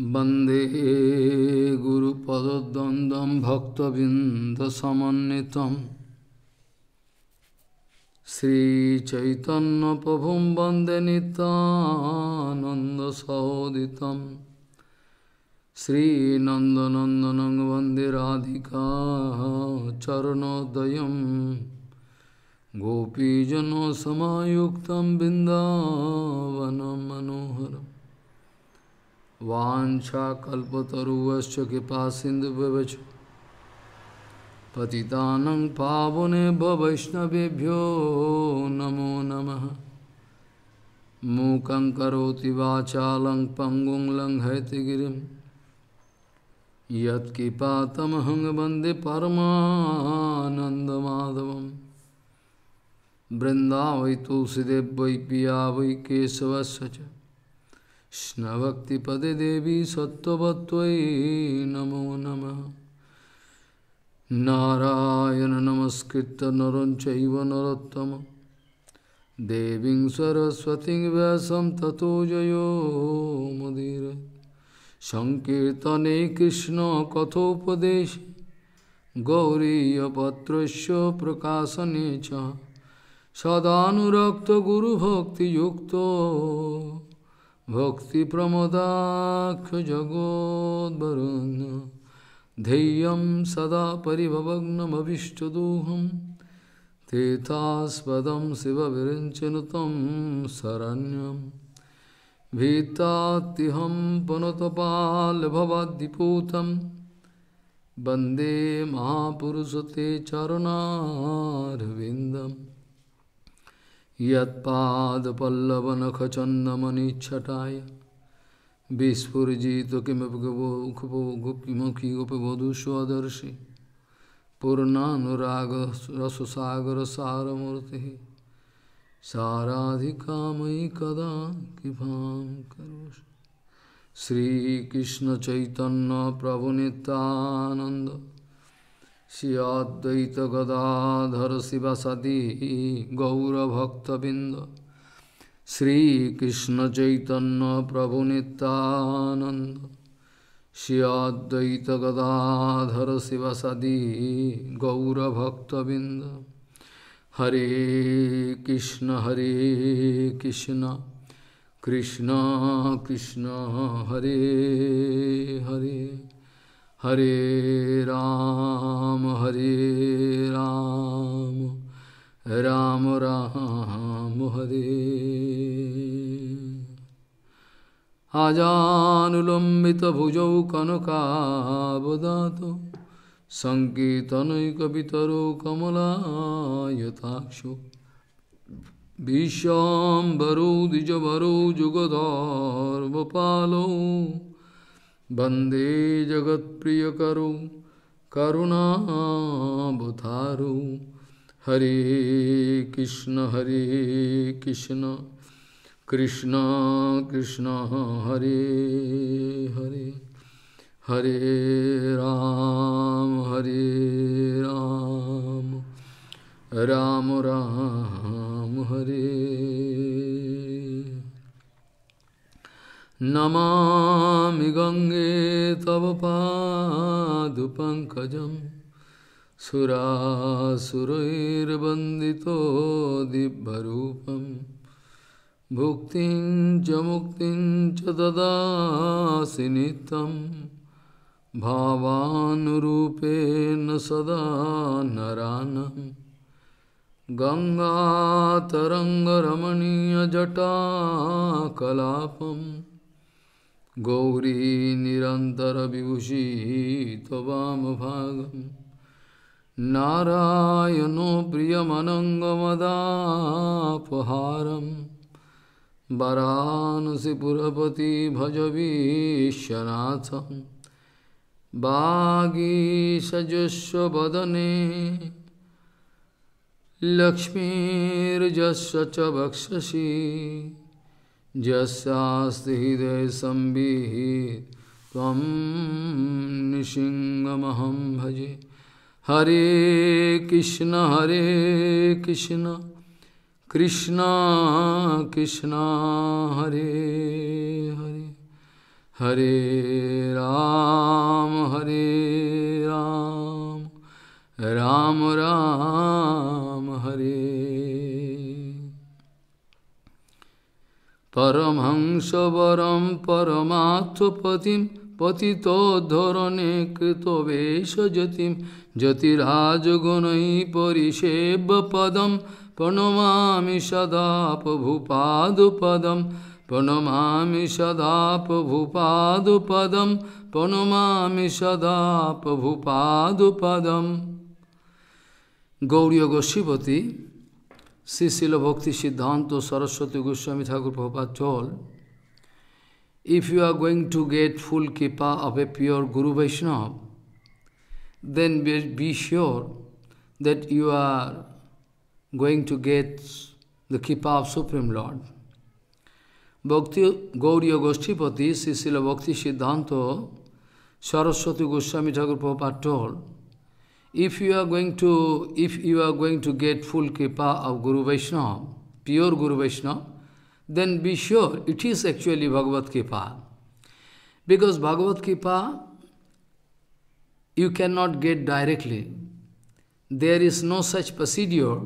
वन्दे गुरुपदद्वन्द्वं भक्तबिन्दसमन्वितं श्रीचैतन्यप्रभुं वन्दे नितानन्दसहोदितं श्रीनन्दनन्दनं वन्दे राधिका गोपीजन सामुक्त बिन्दावनं मनोहरम् वाछाकल्पतरुश्च कृपा सिंधुभ्यच पति पावने वैष्णवभ्यो नमो नमः मूक करोति वाचालं पङ्गुं लङ्घयति गिरिं यत्किपातमहं वन्दे वै तुलसीदेव वै पिया वै केशवस्य च कृष्णभक्तिपदे देवी सत्त्ववत्त्वयि नमो नम नारायण नमस्कृत नर चरतम देवी सरस्वती सरस्वतीं व्यासं ततो जयो मुदीर सङ्कीर्तने कथोपदेश गौरीयपत्रस्य प्रकाशने सदाक्तगुरभक्ति सदानुरक्तगुरुभक्तियुक्तो भक्तिप्रमदाख्यजगोद्वरुन् धैर्यं सदा परिभवग्नमभिष्टदोहं तेथास्पदं शिवविरञ्चनुतं शरण्यं भीतात्तिहं पुनतपालभवाद्दिपूतं वन्दे महापुरुष ते चरुणारविन्दम् यत्पादपल्लवनखचन्दमनिच्छटाय विस्फुजित किमपि गपो गुप्किमुखी गोपवधूष्वदर्शि साराधि साराधिकामयि कदा कृपां करोषि श्रीकृष्णचैतन्यप्रभुनितानन्द श्री अद्वैत गदाधर शिवसदी गौरभक्तबिंद श्रीकृष्ण चैतन्य प्रभु नितानंद श्री अद्वैत गदाधर शिवसदी गौरभक्तबिंद हरे कृष्ण हरे कृष्ण कृष्ण कृष्ण हरे हरे हरे राम हरे राम राम राम हरे आजानुलम्बितभुजौ कनकावदातो सङ्कीर्तनैकवितरो कमलायताक्षो विश्वाम्बरो द्विजभरो जुगधर्मपालौ करु करुणा करुणाभुतारु हरे कृष्ण हरे कृष्ण कृष्ण कृष्ण हरे हरे हरे राम हरे राम राम राम हरे नमा गंगे तव पादुपङ्कजं सुरासुरैर्वन्दितो दिव्यरूपं भुक्तिं च मुक्तिं च ददासि नित्यं भावानुरूपेण सदा नरानं गङ्गातरङ्गरमणीयजटाकलापम् गौरी निरन्तरविभूषी त्वमभागं नारायणो प्रियमनङ्गमदापहारं वरानसिपुरपति भजवीशनाथं वागीसजस्वदने लक्ष्मीर्जस्व च वक्षसि जस्यास्ति हृदय संविहित तम निशिंगमहम भजे हरे कृष्ण हरे कृष्ण कृष्ण कृष्ण हरे हरे हरे राम हरे राम राम राम, राम हरे পরমহংস বরম পরমার্থপতিম পতিত ধরণে কৃতবেশ জ্যোতিম জ্যোতিরাজগুণৈ পরিষেব পদম প্রণমামি সদা প্রভুপাদপদম প্রণমামি সদা প্রভুপাদপদম প্রণমামি সদা প্রভুপাদপদম গৌরী গোষ্ঠীপতি শ্রী শিল ভক্তি সিদ্ধান্ত সরস্বতী গোস্বামী ঠাকুর প্রভাত চল if you are going to get full kippa of a pure Guru Vaishnava, then be sure that you are going to get the kippa of Supreme Lord. Bhakti Gauriya Goshtipati, Sisila Bhakti Siddhanta, Saraswati Goswami Thakur Prabhupada told, If you are going to, if you are going to get full kripa of Guru Vaishnava, pure Guru Vaishnava, then be sure it is actually Bhagavad Kripa. Because Bhagavad Kripa, you cannot get directly. There is no such procedure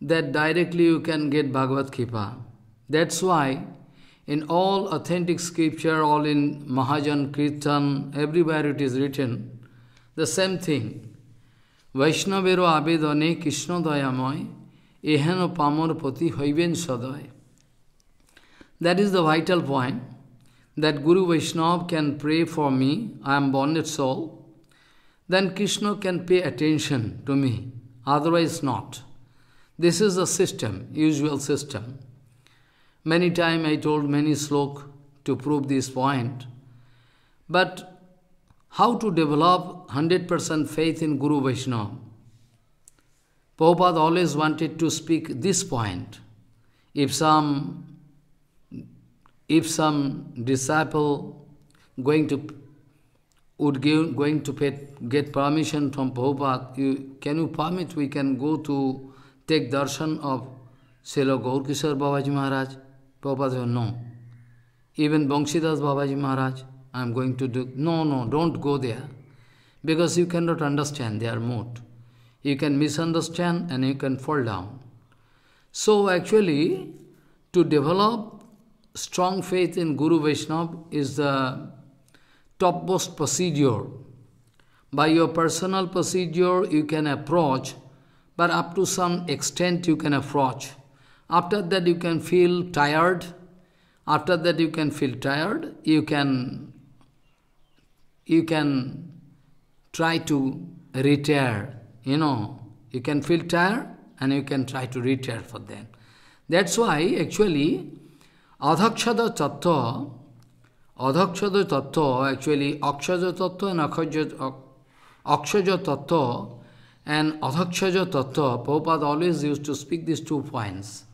that directly you can get Bhagavad Kripa. That's why in all authentic scripture, all in Mahajan, Kirtan, everywhere it is written, the same thing. বৈষ্ণবেরও Krishna কৃষ্ণদয়াময় eheno pamor poti হইবেন সদয় That is the vital point, that Guru Vaishnava can pray for me, I am bonded soul, then Krishna can pay attention to me, otherwise not. This is the system, usual system. Many time I told many slok to prove this point, but how to develop 100% faith in Guru Vaishnava? Prabhupada always wanted to speak this point. If some, if some disciple going to would give, going to pay, get permission from Prabhupada, you, can you permit we can go to take darshan of Srila Gaur Kishore Babaji Maharaj? Prabhupada said, no. Even Banshidas Babaji Maharaj, I am going to do. No, no, don't go there. Because you cannot understand their mood. You can misunderstand and you can fall down. So, actually, to develop strong faith in Guru Vaishnava is the topmost procedure. By your personal procedure, you can approach, but up to some extent, you can approach. After that, you can feel tired. After that, you can feel tired. You can you can try to retire, you know, you can feel tired and you can try to retire for them. That's why actually Adhakshada Tattva, Adhakshada Tattva, actually Akshaja Tattva and Akhaja, Akshaja Tattva and Adhakshaja Tattva, Prabhupada always used to speak these two points.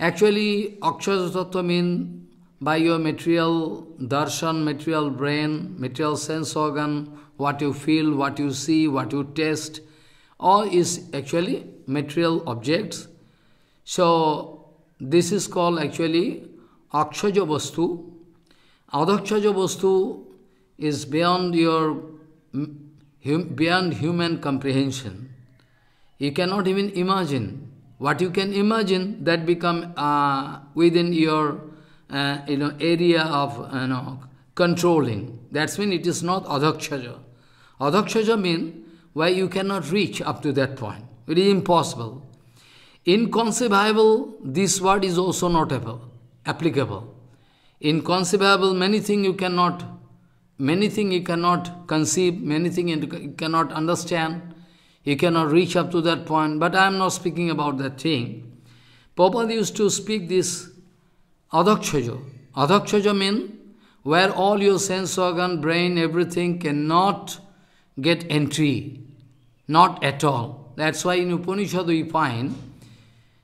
Actually, Akshaja Tattva means by your material darshan, material brain, material sense organ, what you feel, what you see, what you taste, all is actually material objects. So this is called actually akshaja vastu. Adakshaja vastu is beyond your beyond human comprehension. You cannot even imagine. What you can imagine, that become uh, within your uh, you know, area of you know, controlling. That's mean it is not adhakshaja. Adhakshaja means why you cannot reach up to that point. It is impossible. Inconceivable, this word is also not applicable. Inconceivable, many things you cannot, many things you cannot conceive, many things you cannot understand, you cannot reach up to that point. But I am not speaking about that thing. Prabhupada used to speak this Adakshaja. Adakshaja means where all your sense organ, brain, everything cannot get entry. Not at all. That's why in Upanishad we find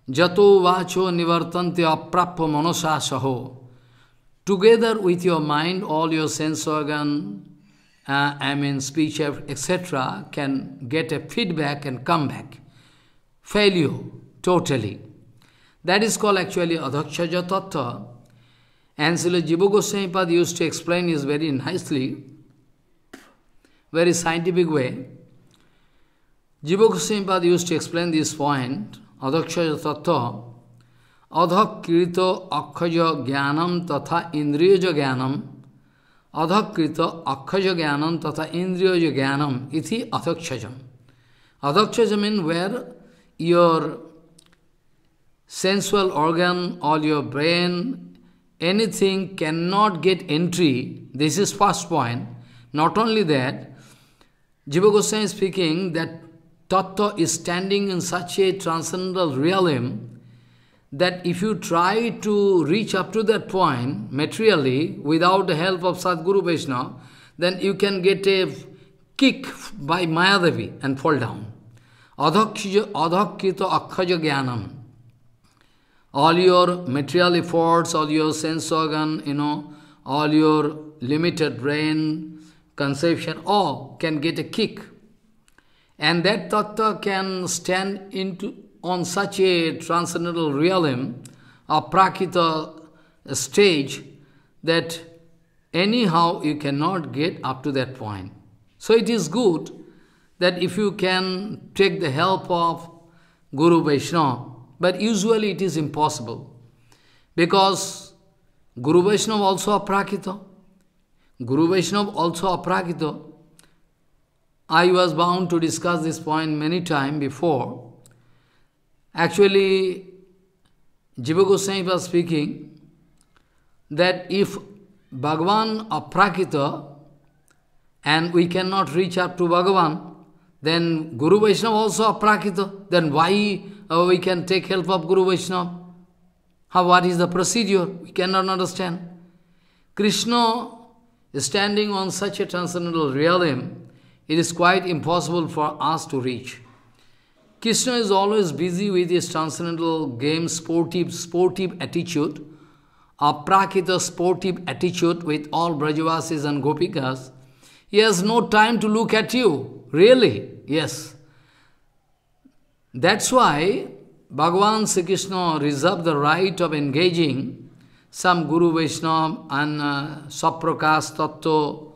Jato Vacho Nivartante Aprapya Manasa Saho. Together with your mind, all your sense organ, uh, I mean speech, etc., can get a feedback and come back. Failure, totally. That is called actually Adhakshaja Tattva. And Srila Jiva used to explain this very nicely, very scientific way. Jiva Goswami used to explain this point, Adhakshaja Tattva. Adhak Krita Akhaja Jnanam Tatha Indriyaja Jnanam. Adhak Krita Akhaja Tatha Indriyaja Jnanam. Iti Adhakshajam. Adhakshajam means where your sensual organ or your brain, anything cannot get entry. This is first point. Not only that, Jiva Goswami is speaking that Tattva is standing in such a transcendental realm that if you try to reach up to that point materially without the help of Sadguru Vaishnava, then you can get a kick by Mayadevi and fall down. Adhakkita akhaja jnanam all your material efforts, all your sense organ, you know, all your limited brain conception, all can get a kick. And that tattva can stand into on such a transcendental realm, a prakita stage, that anyhow you cannot get up to that point. So it is good that if you can take the help of Guru Vaishnava, but usually it is impossible because Guru Vaishnava also aprakita. Guru Vaishnava also aprakita. I was bound to discuss this point many times before. Actually, Jiva Goswami was speaking that if Bhagavan aprakita and we cannot reach up to Bhagavan, then Guru Vaishnava also aprakita, then why oh, we can take help of Guru Vaishnava. How, what is the procedure? We cannot understand. Krishna standing on such a transcendental realm, it is quite impossible for us to reach. Krishna is always busy with his transcendental game, sportive, sportive attitude, a prakita sportive attitude with all Brajavasis and Gopikas. He has no time to look at you, really, yes. That's why Bhagavan Sri Krishna reserved the right of engaging some Guru Vaishnava and uh, Saprakas Tattva,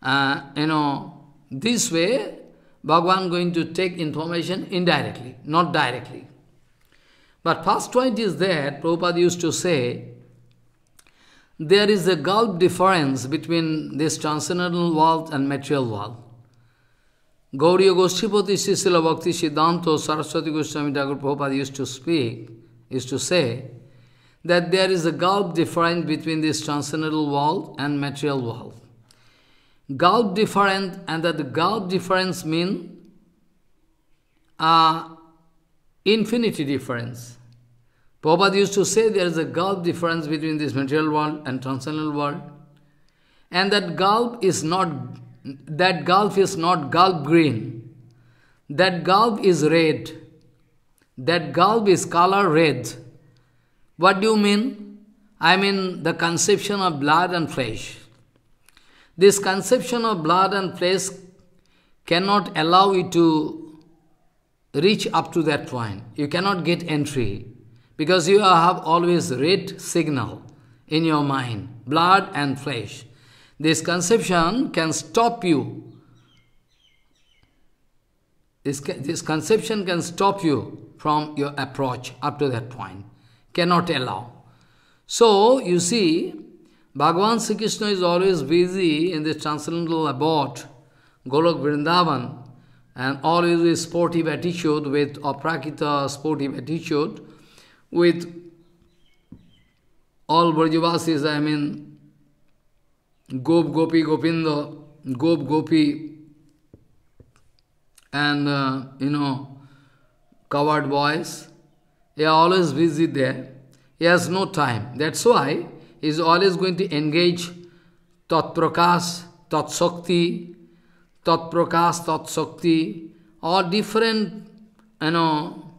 uh, you know, this way Bhagavan going to take information indirectly, not directly. But first point is that Prabhupada used to say, there is a gulf difference between this transcendental world and material world. Gauriya Goshtipati Sisila Bhakti Siddhanta Saraswati Goswami Thakur Prabhupada used to speak, used to say, that there is a gulf difference between this transcendental world and material world. Gulf difference, and that the gulf difference means uh, infinity difference. Prabhupada used to say there is a gulf difference between this material world and transcendental world, and that gulf is not that gulf is not gulf green. That gulf is red. That gulf is color red. What do you mean? I mean the conception of blood and flesh. This conception of blood and flesh cannot allow you to reach up to that point. You cannot get entry because you have always red signal in your mind, blood and flesh. This conception can stop you. This, this conception can stop you from your approach up to that point. Cannot allow. So, you see, Bhagavan Sri Krishna is always busy in this transcendental abode, Golok Vrindavan, and always with sportive attitude, with aprakita sportive attitude, with all Brajivasis, I mean, Gop Gopi Gopindo, Gop Gopi, and uh, you know, covered boys. They are always busy there. He has no time. That's why he is always going to engage Tat Prakash, Tat Shakti, Tat Tat Shakti, different you know,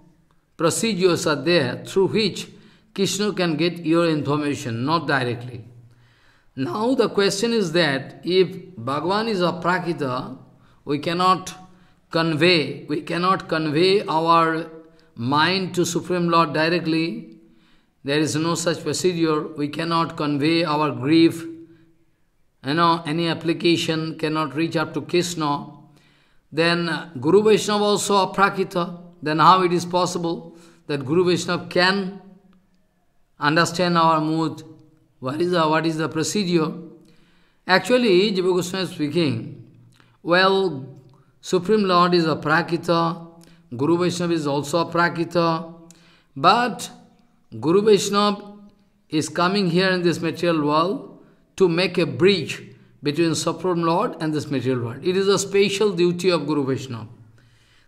procedures are there through which Krishna can get your information, not directly. Now the question is that if Bhagavan is aprakita, we cannot convey, we cannot convey our mind to Supreme Lord directly. There is no such procedure. We cannot convey our grief. You know, any application cannot reach up to Krishna. Then Guru Vaishnava also aprakita. Then how it is possible that Guru Vaishnava can understand our mood, what is the, what is the procedure? Actually, Jiva Goswami is speaking, well, Supreme Lord is a Prakita, Guru Vaishnava is also a Prakita, but Guru Vaishnava is coming here in this material world to make a bridge between Supreme Lord and this material world. It is a special duty of Guru Vaishnava.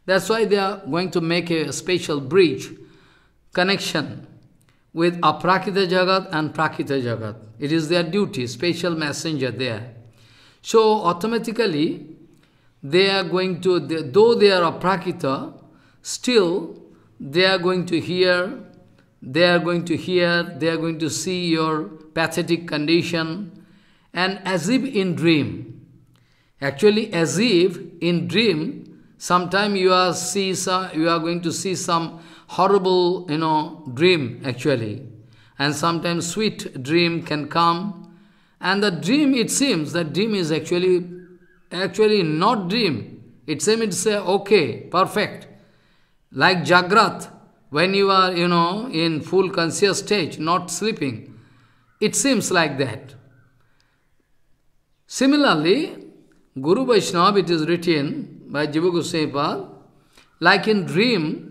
That's why they are going to make a special bridge, connection with Aprakita Jagat and Prakita Jagat. It is their duty, special messenger there. So automatically, they are going to, though they are Aprakita, still they are going to hear, they are going to hear, they are going to see your pathetic condition, and as if in dream. Actually, as if in dream, sometime you are see some, you are going to see some horrible, you know, dream actually. And sometimes sweet dream can come. And the dream, it seems that dream is actually, actually not dream. It seems it's a uh, okay, perfect. Like Jagrat, when you are, you know, in full conscious stage, not sleeping. It seems like that. Similarly, Guru Vaishnava, it is written by Jiva Goswami like in dream,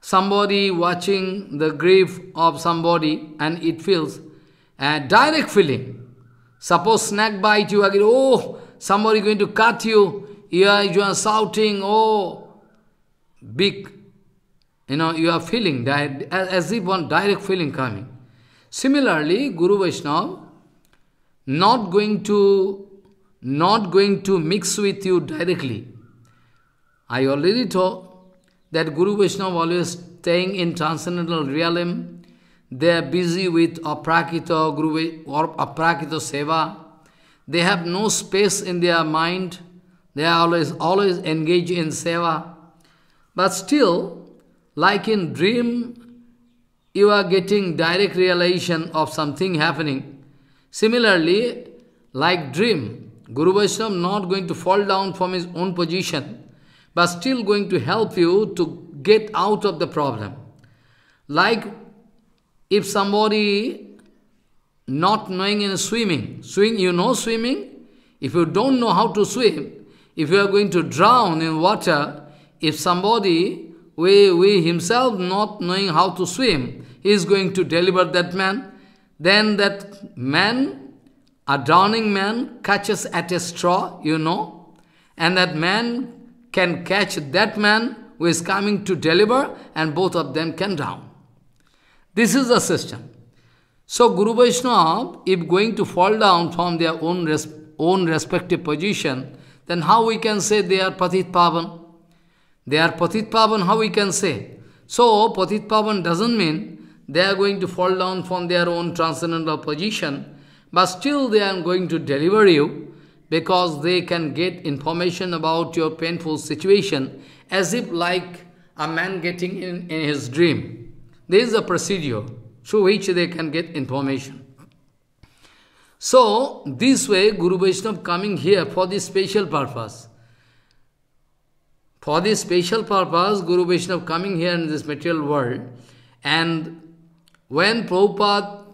somebody watching the grave of somebody and it feels a direct feeling. Suppose snake bite you again, oh, somebody going to cut you, you are, you are shouting, oh, big, you know, you are feeling, that as if one direct feeling coming. Similarly, Guru Vaishnava not going to not going to mix with you directly. I already told that Guru Vaishnava always staying in transcendental realm. They are busy with aprakita, Guru, or aprakita seva. They have no space in their mind. They are always, always engaged in seva. But still, like in dream, you are getting direct realization of something happening. Similarly, like dream, Guru Vaishnava not going to fall down from his own position but still going to help you to get out of the problem. Like if somebody not knowing in swimming, swim, you know swimming? If you don't know how to swim, if you are going to drown in water, if somebody, we, we himself not knowing how to swim, he is going to deliver that man, then that man, a drowning man, catches at a straw, you know, and that man can catch that man who is coming to deliver and both of them can drown. This is the system. So Guru Vaishnava, if going to fall down from their own, res own respective position, then how we can say they are Patit Pavan? They are Patit Pavan, how we can say? So Patit Pavan doesn't mean they are going to fall down from their own transcendental position, but still they are going to deliver you because they can get information about your painful situation as if like a man getting in, in his dream. There is a procedure through which they can get information. So, this way Guru Vaishnava coming here for this special purpose. For this special purpose, Guru Vaishnava coming here in this material world and when Prabhupada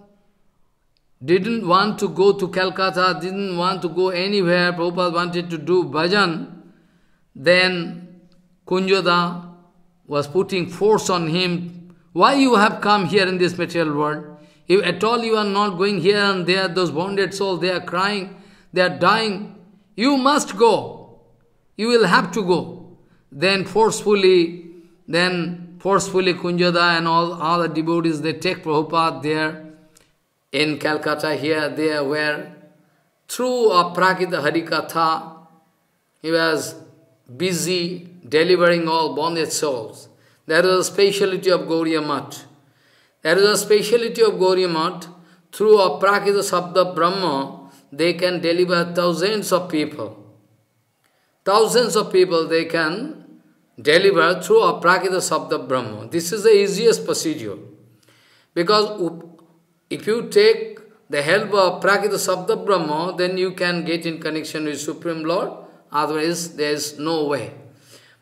didn't want to go to Calcutta, didn't want to go anywhere, Prabhupada wanted to do bhajan, then Kunjoda was putting force on him. Why you have come here in this material world? If at all you are not going here and there, those bonded souls, they are crying, they are dying. You must go. You will have to go. Then forcefully, then forcefully Kunjada and all, all the devotees, they take Prabhupada there in Calcutta, here, there, where, through a Aprakita Harikatha, he was busy delivering all bonded souls. That is a speciality of Gauriya There is a speciality of Gauriya through a prakita Sabda Brahma, they can deliver thousands of people. Thousands of people they can deliver through a prakita Sabda Brahma. This is the easiest procedure. Because if you take the help of Prakita Sabda Brahma, then you can get in connection with Supreme Lord. Otherwise, there is no way.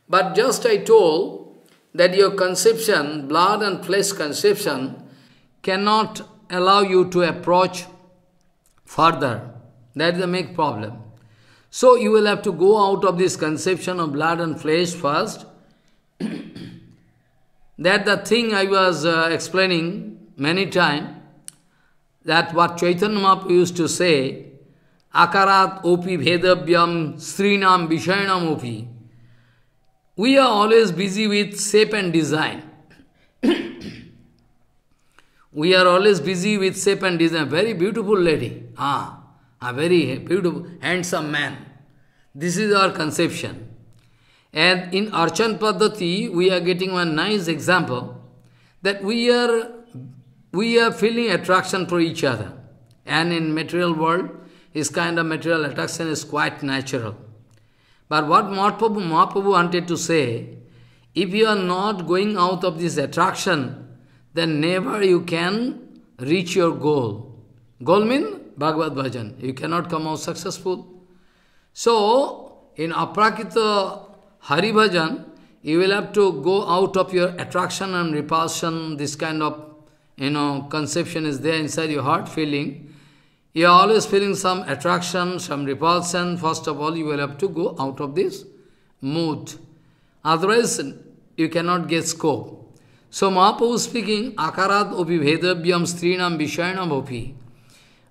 But just I told that your conception, blood and flesh conception, cannot allow you to approach further. That is the main problem. So you will have to go out of this conception of blood and flesh first. that the thing I was uh, explaining many times, that what Chaitanya Mahaprabhu used to say, akarat opi bhedavyam srinam vishayanam opi. We are always busy with shape and design. we are always busy with shape and design. Very beautiful lady. Ah, a very beautiful, handsome man. This is our conception. And in Archan Padati, we are getting one nice example that we are we are feeling attraction for each other. And in material world, this kind of material attraction is quite natural. But what Mahaprabhu, Mahaprabhu wanted to say, if you are not going out of this attraction, then never you can reach your goal. Goal means Bhagavad Bhajan. You cannot come out successful. So, in Aprakita Hari Bhajan, you will have to go out of your attraction and repulsion, this kind of you know, conception is there inside your heart, feeling, you are always feeling some attraction, some repulsion. First of all, you will have to go out of this mood. Otherwise, you cannot get scope. So Mahaprabhu speaking, akarat obhibhedavyam strinam vishayanam bhopi.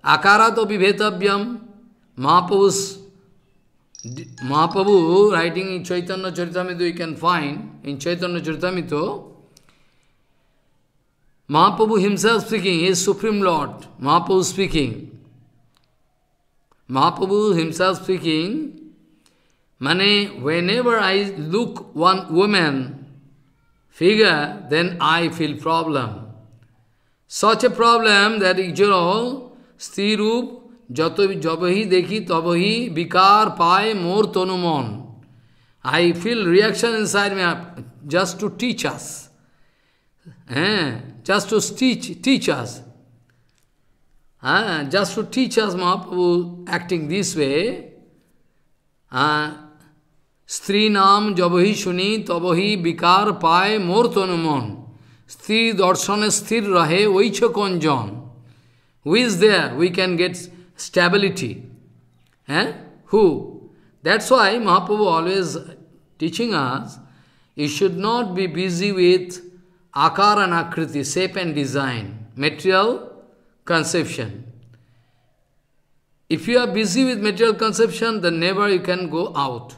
Akarat obhibhedavyam, Mahaprabhu's Mahaprabhu writing in Chaitanya Charitamrita, you can find in Chaitanya Charitamrita, Mahaprabhu himself speaking, he is Supreme Lord, Mahaprabhu speaking. Mahaprabhu himself speaking, Mane, whenever I look one woman figure, then I feel problem. Such a problem that, you know, Sri Rup যত যবহি দেখি তবহি বিকার পায় মোর তনুমন I feel reaction inside me just to teach us হ্যাঁ just to teach, teach us. Uh, just to teach us Mahaprabhu acting this way. Uh, স্ত্রী নাম যবহি শুনি তবহি বিকার পায় মোর তনুমন স্ত্রী দর্শনে স্থির রহে ঐছ কঞ্জন who is there we can get stability হ্যাঁ who that's why Mahaprabhu always teaching us you should not be busy with akaranakriti, and shape and design, material conception. If you are busy with material conception, then never you can go out.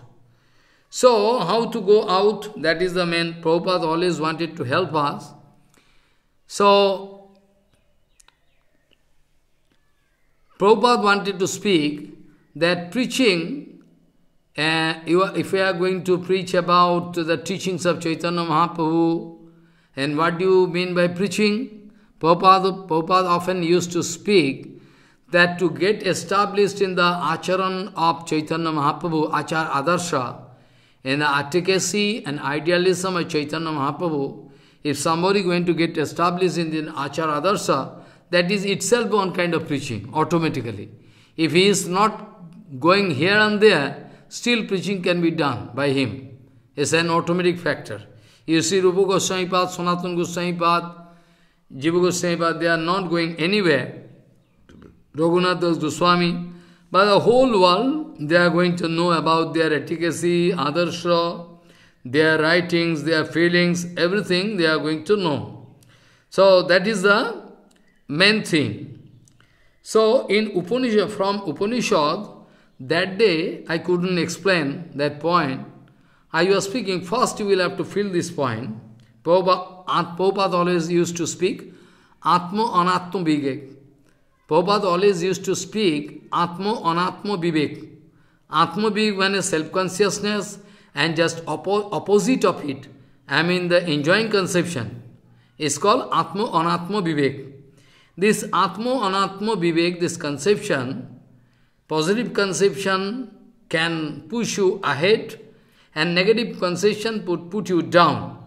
So, how to go out? That is the main. Prabhupada always wanted to help us. So, Prabhupada wanted to speak that preaching, uh, you if we are going to preach about the teachings of Chaitanya Mahaprabhu, and what do you mean by preaching? Prabhupada, often used to speak that to get established in the acharan of Chaitanya Mahaprabhu, achar adarsha, in the advocacy and idealism of Chaitanya Mahaprabhu, if somebody going to get established in the achar adarsha, that is itself one kind of preaching, automatically. If he is not going here and there, still preaching can be done by him. It's an automatic factor. You see Rupa Goswami Pad, Sanatana Goswami Pad, Jiva Goswami Pad, they are not going anywhere. Raghunath Das Goswami, but the whole world, they are going to know about their efficacy, adarsha, their writings, their feelings, everything they are going to know. So that is the main thing. So in Upanishad, from Upanishad, that day I couldn't explain that point. Are you speaking, first you will have to feel this point. Prabhupada, always used to speak Atma anatmo Vivek. Prabhupada always used to speak Atma anatmo Vivek. Atma Vivek when is self-consciousness and just oppo opposite of it, I mean the enjoying conception, is called Atma anatmo Vivek. This Atma anatmo Vivek, this conception, positive conception can push you ahead and negative concession put, put you down.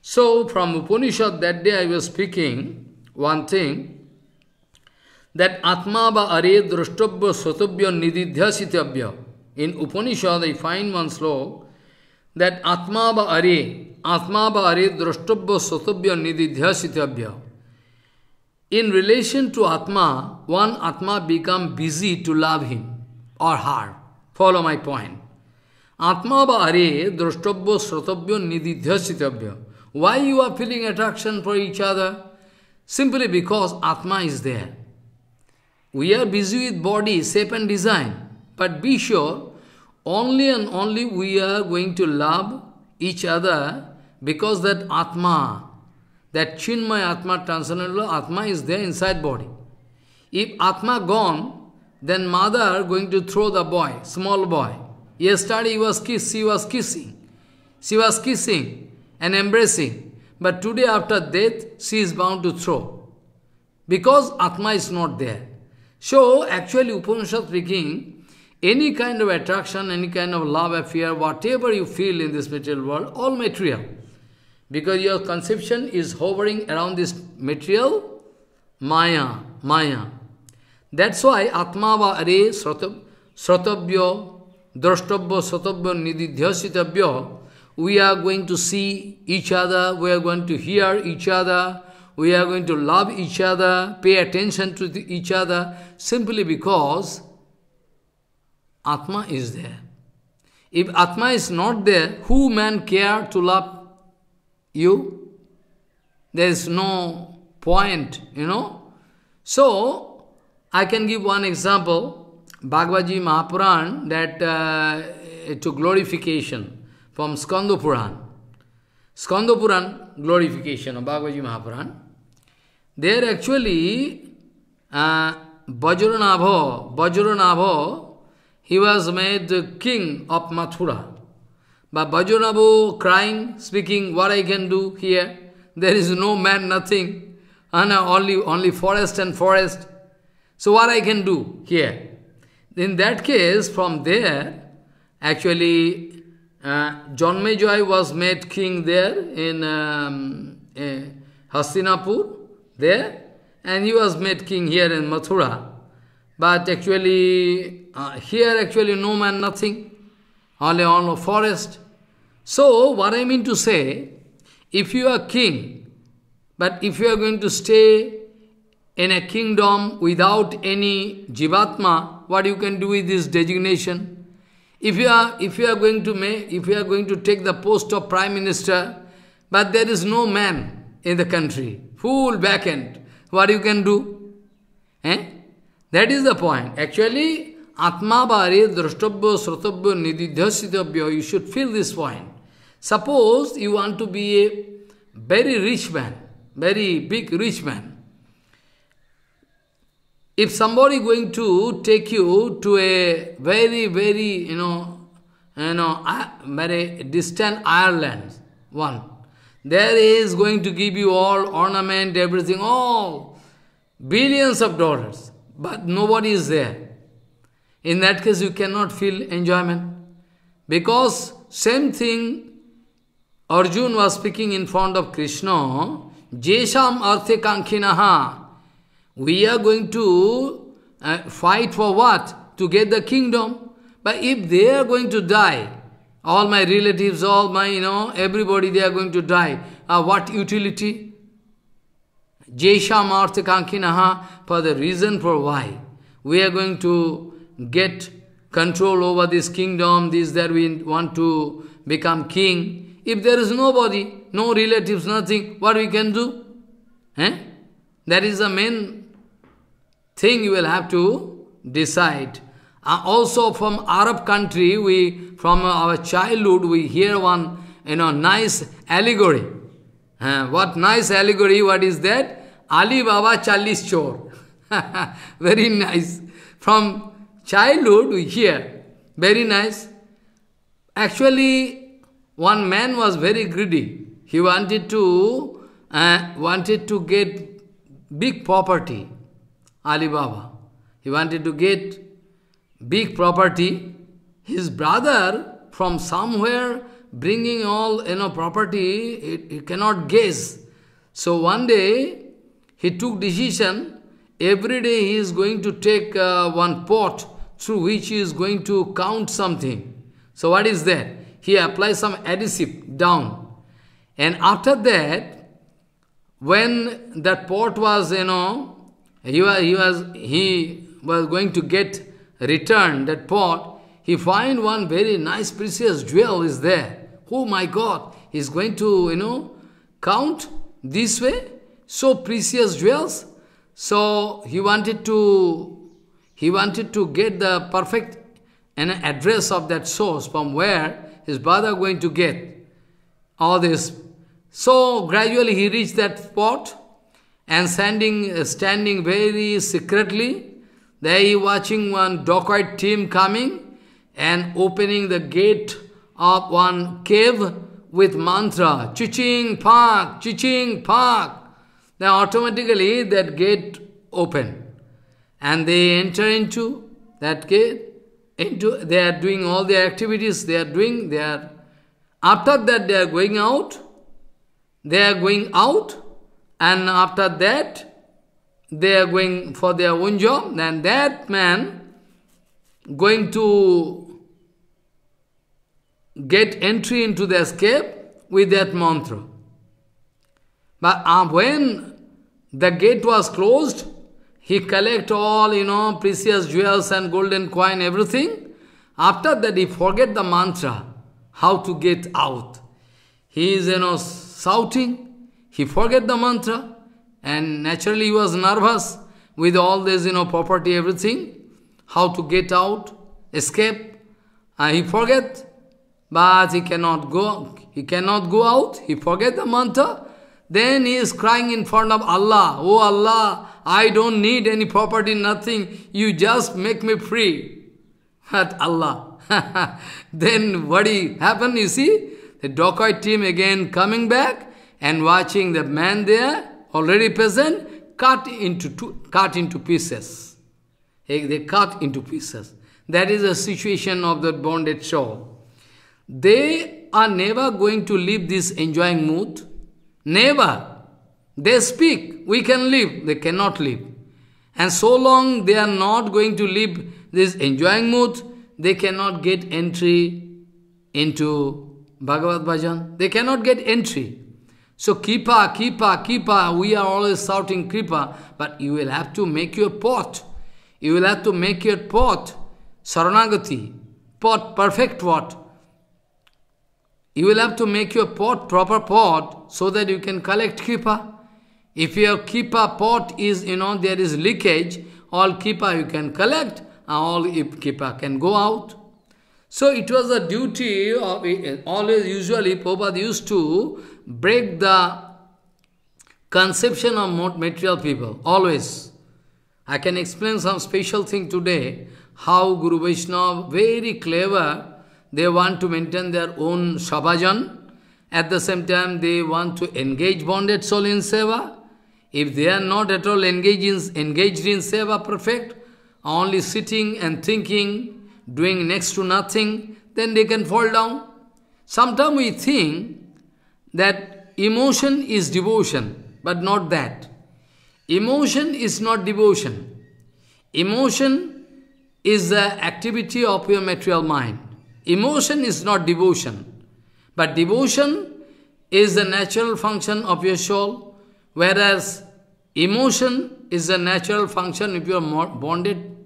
So from Upanishad that day I was speaking one thing that Atma ba are drashtabya satabya nididhyasitavya. In Upanishad I find one slok that Atma ba are, Atma ba are drashtabya satabya nididhyasitavya. In relation to Atma, one Atma become busy to love him or her. Follow my point. Atma Bhare Drashtabhya Srotabhya Nididhyasitavya. Why you are feeling attraction for each other? Simply because Atma is there. We are busy with body, shape and design. But be sure, only and only we are going to love each other because that Atma, that Chinmay Atma, transcendental Atma is there inside body. If Atma gone, then mother going to throw the boy, small boy. Yesterday he was kiss, she was kissing. She was kissing and embracing. But today after death, she is bound to throw. Because Atma is not there. So actually Upanishad speaking, any kind of attraction, any kind of love affair, whatever you feel in this material world, all material. Because your conception is hovering around this material, maya, maya. That's why Atma va are sratabhya drashtabya satabya nididhyasitabya, we are going to see each other, we are going to hear each other, we are going to love each other, pay attention to each other, simply because Atma is there. If Atma is not there, who man care to love you? There is no point, you know. So, I can give one example. Bhagavad Gita Mahapuran that uh, to glorification from Skanda Puran. Skanda Puran, glorification of Bhagavad Gita Mahapuran. There actually uh, Bajranabha, he was made the king of Mathura. But Bajranabha crying, speaking, what I can do here? There is no man, nothing. And only, only forest and forest. So what I can do here? In that case, from there, actually, uh, John Mejoy was made king there in um, uh, Hastinapur, there, and he was made king here in Mathura. But actually, uh, here actually no man, nothing, only on a forest. So, what I mean to say, if you are king, but if you are going to stay in a kingdom without any jivatma, what you can do with this designation. If you are, if you are going to make, if you are going to take the post of prime minister, but there is no man in the country, full back end, what you can do? Eh? That is the point. Actually, Atma Bhare Drashtabhya Sratabhya Nididhyasitabhya, you should feel this point. Suppose you want to be a very rich man, very big rich man, if somebody going to take you to a very, very, you know, you know, very distant Ireland, one, there is going to give you all ornament, everything, all billions of dollars, but nobody is there. In that case, you cannot feel enjoyment. Because same thing Arjun was speaking in front of Krishna, Jesham Arthe Kankhinaha, we are going to uh, fight for what? To get the kingdom. But if they are going to die, all my relatives, all my, you know, everybody, they are going to die. Uh, what utility? Jesha Martha Kankinaha, for the reason for why. We are going to get control over this kingdom, this that we want to become king. If there is nobody, no relatives, nothing, what we can do? Eh? That is the main thing you will have to decide. Uh, also from Arab country, we from our childhood, we hear one you know, nice allegory. Uh, what nice allegory, what is that? Ali Baba Chalis Chor. very nice. From childhood, we hear. Very nice. Actually, one man was very greedy. He wanted to, uh, wanted to get big property. Alibaba, He wanted to get big property. His brother from somewhere bringing all you know property, He cannot guess. So one day he took decision. Every day he is going to take uh, one pot through which he is going to count something. So what is that? He applies some adhesive down. And after that, when that pot was, you know, he was, he was, he was going to get returned that pot. He find one very nice precious jewel is there. Oh my God! He's going to, you know, count this way. So precious jewels. So he wanted to, he wanted to get the perfect an address of that source from where his brother going to get all this. So gradually he reached that spot and standing, uh, standing very secretly. There he watching one dacoit team coming and opening the gate of one cave with mantra, chiching Park, chiching Park. Then automatically that gate open. And they enter into that gate. Into, they are doing all the activities they are doing. They are, after that they are going out. They are going out and after that, they are going for their own job. Then that man going to get entry into the escape with that mantra. But uh, when the gate was closed, he collect all, you know, precious jewels and golden coin, everything. After that, he forget the mantra, how to get out. He is, you know, shouting. He forget the mantra and naturally he was nervous with all this, you know, property, everything, how to get out, escape. Uh, he forget, but he cannot go, he cannot go out, he forget the mantra. Then he is crying in front of Allah, Oh Allah, I don't need any property, nothing, you just make me free. At Allah. then what he happened, you see, the dacoit team again coming back, and watching the man there, already present, cut into, two, cut into pieces. They cut into pieces. That is the situation of the bonded soul. They are never going to leave this enjoying mood. Never. They speak, we can live, they cannot live. And so long they are not going to leave this enjoying mood, they cannot get entry into Bhagavad Bhajan. They cannot get entry. So Kipa, Kipa, Kipa, we are always shouting Kripa, but you will have to make your pot. You will have to make your pot, Saranagati, pot, perfect pot. You will have to make your pot, proper pot, so that you can collect Kipa. If your Kipa pot is, you know, there is leakage, all Kipa you can collect, all Kipa can go out. So it was a duty of, always usually Prabhupada used to break the conception of material people, always. I can explain some special thing today, how Guru Vaishnava, very clever, they want to maintain their own sabajan. At the same time, they want to engage bonded soul in seva. If they are not at all engaged in, engaged in seva perfect, only sitting and thinking, doing next to nothing, then they can fall down. Sometimes we think that emotion is devotion, but not that. Emotion is not devotion. Emotion is the activity of your material mind. Emotion is not devotion. But devotion is the natural function of your soul, whereas emotion is the natural function of your bonded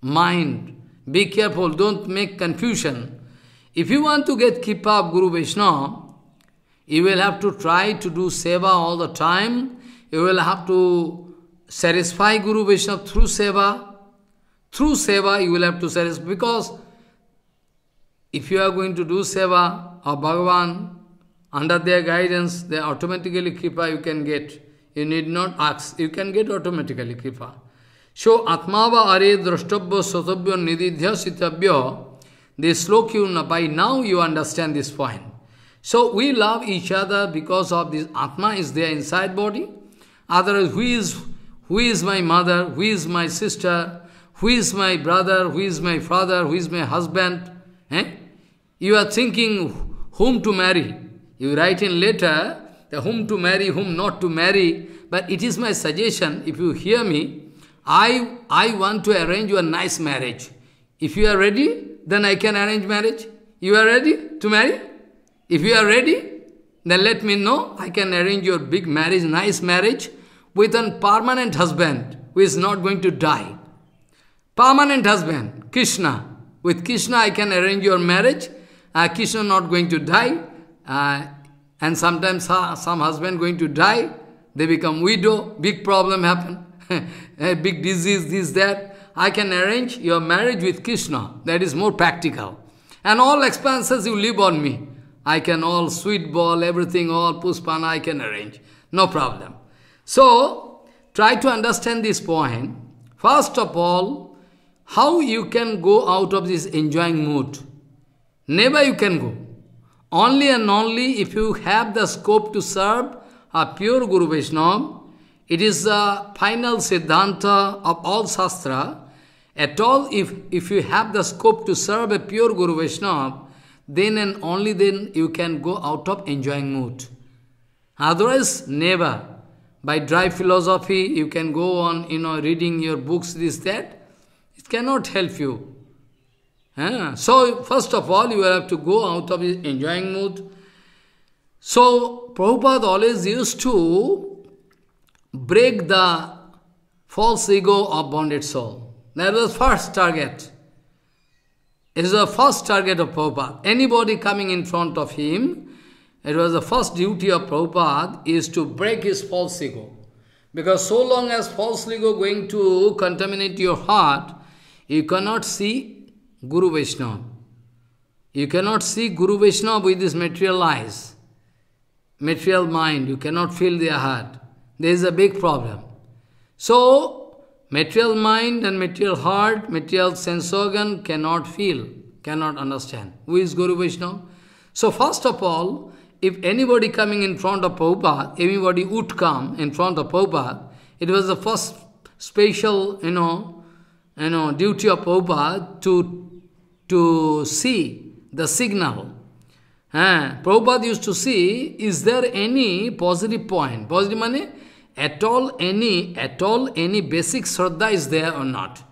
mind. Be careful, don't make confusion. If you want to get Kippa of Guru Vaishnava, you will have to try to do seva all the time. You will have to satisfy Guru Vishnu through seva. Through seva, you will have to satisfy. Because if you are going to do seva or Bhagavan, under their guidance, they automatically kripa you can get. You need not ask. You can get automatically kripa. So, Atmava Are Drashtabhya Sotabhya Nididhya Sitabhya, this slok you, by now you understand this point. So we love each other because of this Atma is there inside body. Otherwise, who is, who is my mother, who is my sister, who is my brother, who is my father, who is my husband? Eh? You are thinking whom to marry. You write in letter the whom to marry, whom not to marry. But it is my suggestion, if you hear me, I, I want to arrange you a nice marriage. If you are ready, then I can arrange marriage. You are ready to marry? If you are ready, then let me know. I can arrange your big marriage, nice marriage, with a permanent husband who is not going to die. Permanent husband, Krishna. With Krishna, I can arrange your marriage. Uh, Krishna not going to die. Uh, and sometimes uh, some husband going to die. They become widow. Big problem happen. big disease, this, that. I can arrange your marriage with Krishna. That is more practical. And all expenses you leave on me. I can all sweet ball, everything, all puspana I can arrange. No problem. So, try to understand this point. First of all, how you can go out of this enjoying mood? Never you can go. Only and only if you have the scope to serve a pure Guru Vaishnava, it is the final Siddhanta of all Shastra. At all, if, if you have the scope to serve a pure Guru Vaishnava, then and only then you can go out of enjoying mood. Otherwise, never. By dry philosophy, you can go on, you know, reading your books, this, that. It cannot help you. So, first of all, you have to go out of enjoying mood. So, Prabhupada always used to break the false ego of bonded soul. That was first target. Is the first target of Prabhupada. Anybody coming in front of him, it was the first duty of Prabhupada is to break his false ego. Because so long as false ego going to contaminate your heart, you cannot see Guru Vaishnava. You cannot see Guru Vaishnava with this material eyes, material mind. You cannot feel their heart. There is a big problem. So, Material mind and material heart, material sense organ cannot feel, cannot understand. Who is Guru Vaishnava? So first of all, if anybody coming in front of Prabhupada, anybody would come in front of Prabhupada, it was the first special, you know, you know, duty of Prabhupada to, to see the signal. Eh? Prabhupada used to see, is there any positive point? Positive money? at all any at all any basic shraddha is there or not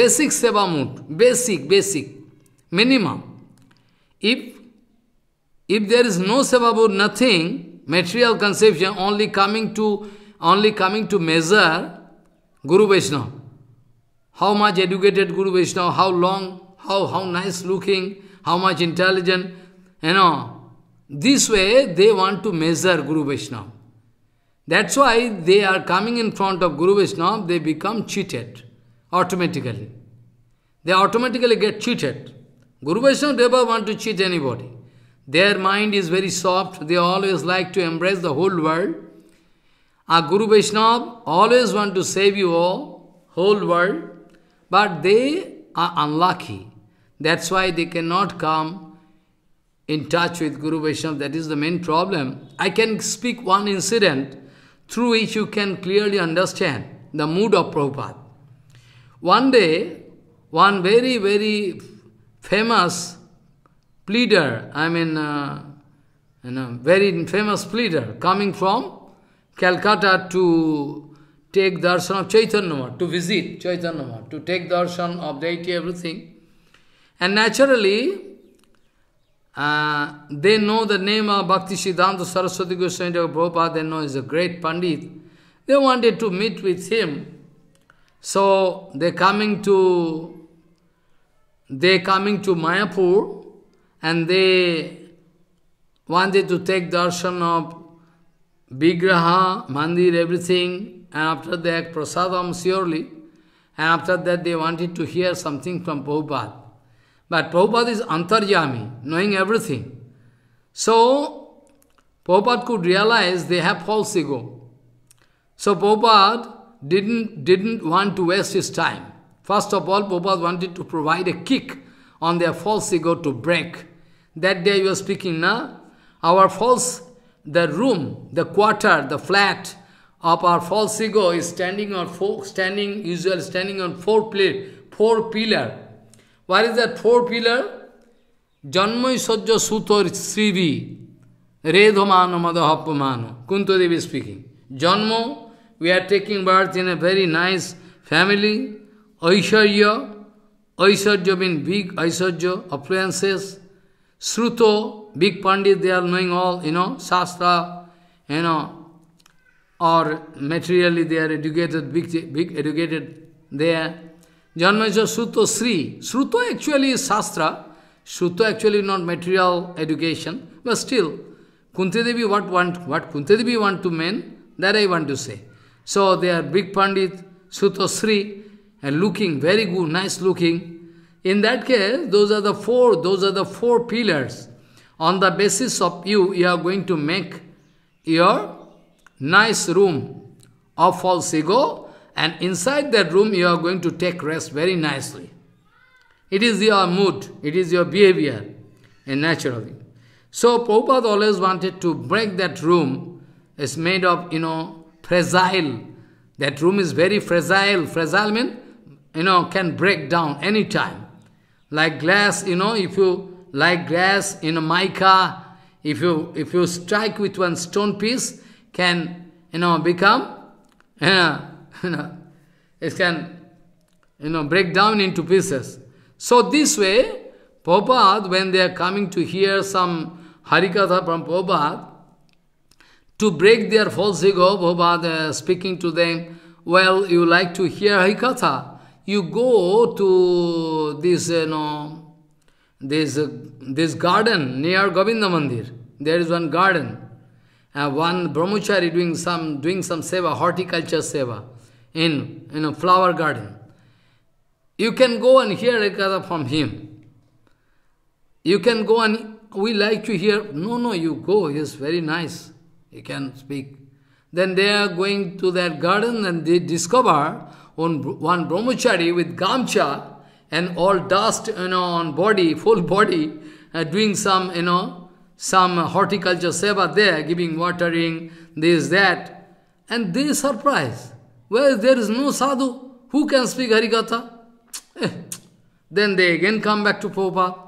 basic seva mood basic basic minimum if if there is no seva mood nothing material conception only coming to only coming to measure guru vaishnava how much educated guru vaishnava how long how how nice looking how much intelligent you know this way they want to measure guru vaishnava that's why they are coming in front of Guru Vishnu, they become cheated automatically. They automatically get cheated. Guru Vaishnava never want to cheat anybody. Their mind is very soft, they always like to embrace the whole world. Our Guru Vaishnava always want to save you all, whole world, but they are unlucky. That's why they cannot come in touch with Guru Vaishnava. That is the main problem. I can speak one incident through which you can clearly understand the mood of Prabhupada. One day, one very, very famous pleader, I mean, uh, you know, very famous pleader, coming from Calcutta to take darshan of Chaitanya, to visit Chaitanya, to take darshan of deity, everything. And naturally, uh, they know the name of Bhakti Siddhanta Saraswati Goswami Prabhupada, they know is a great Pandit. They wanted to meet with him. So they coming to they coming to Mayapur and they wanted to take darshan of Vigraha, Mandir, everything, and after that prasadam surely, and after that they wanted to hear something from Prabhupada. But Prabhupada is antarjami, knowing everything. So, Prabhupada could realize they have false ego. So, Prabhupada didn't, didn't want to waste his time. First of all, Prabhupada wanted to provide a kick on their false ego to break. That day you are speaking, now. Our false, the room, the quarter, the flat of our false ego is standing on four, standing, usually standing on four, plate, four pillar what is that four pillar? Janmai Sajja Sutor Srivi Redhamano Madhappamano. Kunto Devi speaking. Janmo, we are taking birth in a very nice family. Aisharya, Aishwarya means big Aishwarya, appliances. Sruto, big Pandit, they are knowing all, you know, Shastra, you know, or materially they are educated, big, big educated there. Janmaja Sruto Sri. Sruto actually is Shastra. Sruto actually not material education. But still, Kunti Devi what, want, what Kunti Devi want to mean, that I want to say. So they are big Pandit, Sruto Sri, and looking very good, nice looking. In that case, those are the four, those are the four pillars. On the basis of you, you are going to make your nice room of false ego and inside that room, you are going to take rest very nicely. It is your mood, it is your behavior, and naturally. So Prabhupada always wanted to break that room. It's made of, you know, fragile. That room is very fragile. Fragile means, you know, can break down any time. Like glass, you know, if you, like glass in a mica, if you, if you strike with one stone piece, can, you know, become, you know, uh, know, it can, you know, break down into pieces. So this way, Prabhupada, when they are coming to hear some Harikatha from Prabhupada, to break their false ego, Prabhupada uh, speaking to them, well, you like to hear Harikatha, you go to this, you know, this, uh, this garden near Govinda Mandir. There is one garden. Uh, one brahmachari doing some, doing some seva, horticulture seva in, in a flower garden. You can go and hear Ekada from him. You can go and we like to hear, no, no, you go, he is very nice. He can speak. Then they are going to that garden and they discover one, one brahmachari with gamcha and all dust, you know, on body, full body, uh, doing some, you know, some horticulture seva there, giving watering, this, that. And they surprise. Where there is no sadhu, who can speak Harikatha? Eh, then they again come back to Prabhupada.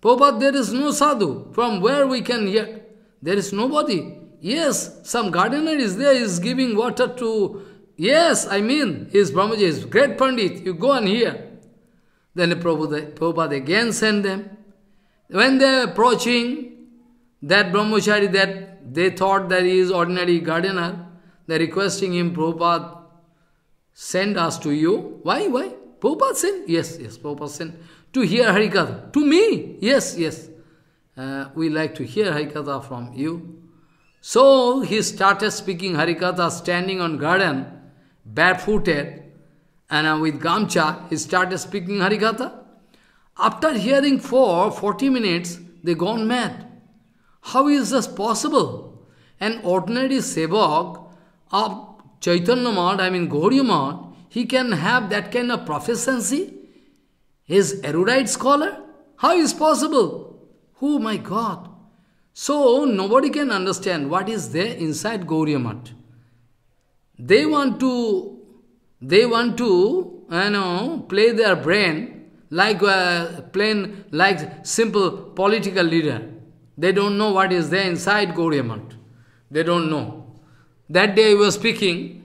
Prabhupada, there is no sadhu. From where we can hear? There is nobody. Yes, some gardener is there, is giving water to... Yes, I mean, his Brahmaji is great Pandit, you go and hear. Then Prabhupada, Prabhupada again sent them. When they are approaching that brahmachari that they thought that he is ordinary gardener, they are requesting him, Prabhupada, send us to you. Why? Why? Prabhupada sent? Yes, yes, Prabhupada sent. To hear Harikatha. To me? Yes, yes. Uh, we like to hear Harikatha from you. So he started speaking Harikatha standing on garden, barefooted, and uh, with Gamcha, he started speaking Harikatha. After hearing for 40 minutes, they gone mad. How is this possible? An ordinary sevak of uh, Chaitanya Mahat, I mean Gauriya Mahat, he can have that kind of proficiency? His erudite scholar? How is possible? Oh my God! So nobody can understand what is there inside Gauriya Mahat. They want to, they want to, you know, play their brain like uh, plain, like simple political leader. They don't know what is there inside Gauriya Mahat. They don't know. That day I was speaking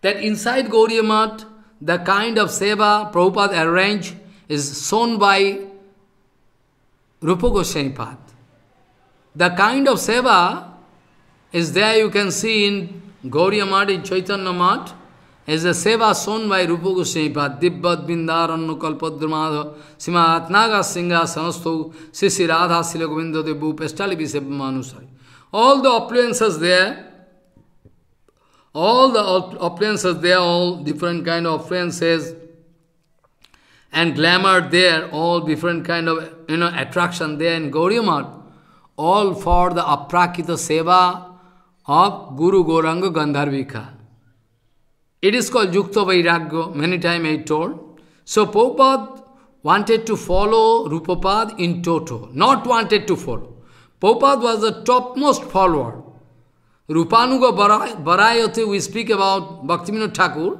that inside Gauriya the kind of seva Prabhupada arranged is shown by Rupa Goswami Pad. The kind of seva is there you can see in Gauriya in Chaitanya Math, is a seva shown by Rupa Goswami Pad. Dibbat Bindaranno Kalpadramadha Sima Atnaga Singha Sanasto Sisi Radha Sila Govinda Debu Pestali Visebhamanusari. All the appliances there, all the appliances, they are all different kind of appliances and glamour there, all different kind of you know attraction there in Gauriamat, all for the aprakita seva of Guru Gauranga Gandharvika. It is called Yukta Vairagya, many times I told. So Prabhupada wanted to follow Rupapad in toto, not wanted to follow. Prabhupada was the topmost follower. Rupanuga Barayate, we speak about Bhaktivinoda Thakur,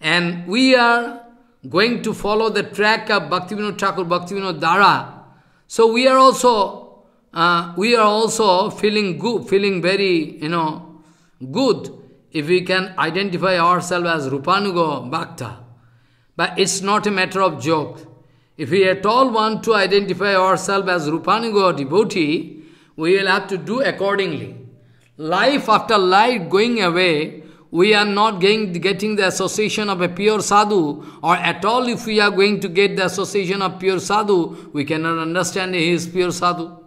and we are going to follow the track of Bhaktivinoda Thakur, Bhaktivinoda Dara. So we are also, uh, we are also feeling good, feeling very, you know, good if we can identify ourselves as Rupanuga Bhakta. But it's not a matter of joke. If we at all want to identify ourselves as Rupanuga devotee, we will have to do accordingly. Life after life going away, we are not getting, getting the association of a pure sadhu, or at all if we are going to get the association of pure sadhu, we cannot understand he is pure sadhu.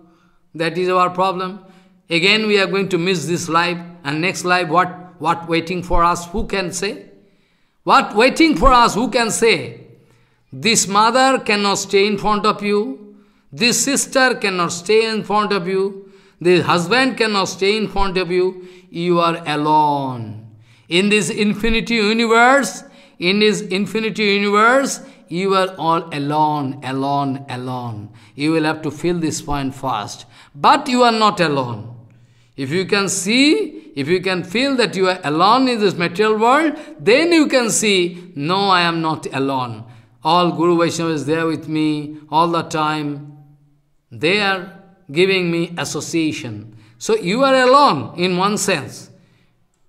That is our problem. Again we are going to miss this life, and next life what, what waiting for us, who can say? What waiting for us, who can say? This mother cannot stay in front of you. This sister cannot stay in front of you. The husband cannot stay in front of you. You are alone. In this infinity universe, in this infinity universe, you are all alone, alone, alone. You will have to feel this point first. But you are not alone. If you can see, if you can feel that you are alone in this material world, then you can see, no, I am not alone. All Guru Vaishnava is there with me all the time. They are giving me association. So you are alone in one sense.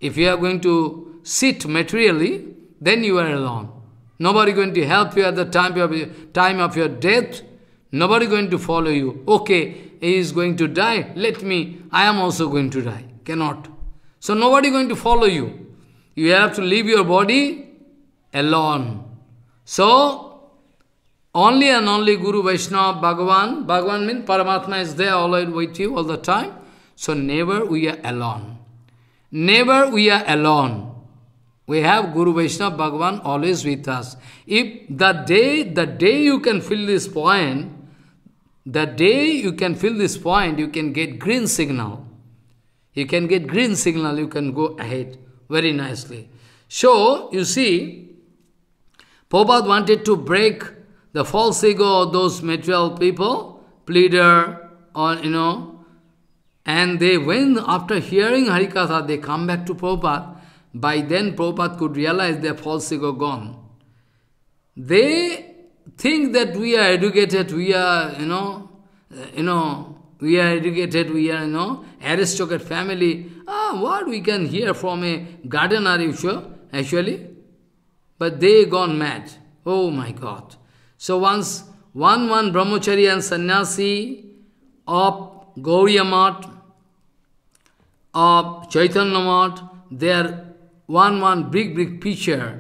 If you are going to sit materially, then you are alone. Nobody going to help you at the time of your, time of your death. Nobody going to follow you. Okay, he is going to die. Let me. I am also going to die. Cannot. So nobody going to follow you. You have to leave your body alone. So only and only Guru Vaishnava, Bhagavan. Bhagavan means Paramatma is there always with you all the time. So never we are alone. Never we are alone. We have Guru Vaishnava, Bhagavan always with us. If the day, the day you can feel this point, the day you can feel this point, you can get green signal. You can get green signal, you can go ahead very nicely. So, you see, Prabhupada wanted to break the false ego, those material people, pleader, or you know, and they win after hearing Harikatha, they come back to Prabhupada, by then Prabhupada could realize their false ego gone. They think that we are educated, we are, you know, uh, you know, we are educated, we are, you know, aristocrat family. Ah, what we can hear from a gardener, you sure, actually? But they gone mad. Oh my God. So once one one brahmachari and sannyasi of gauri Math, of Chaitanya Math, they are one one big big picture,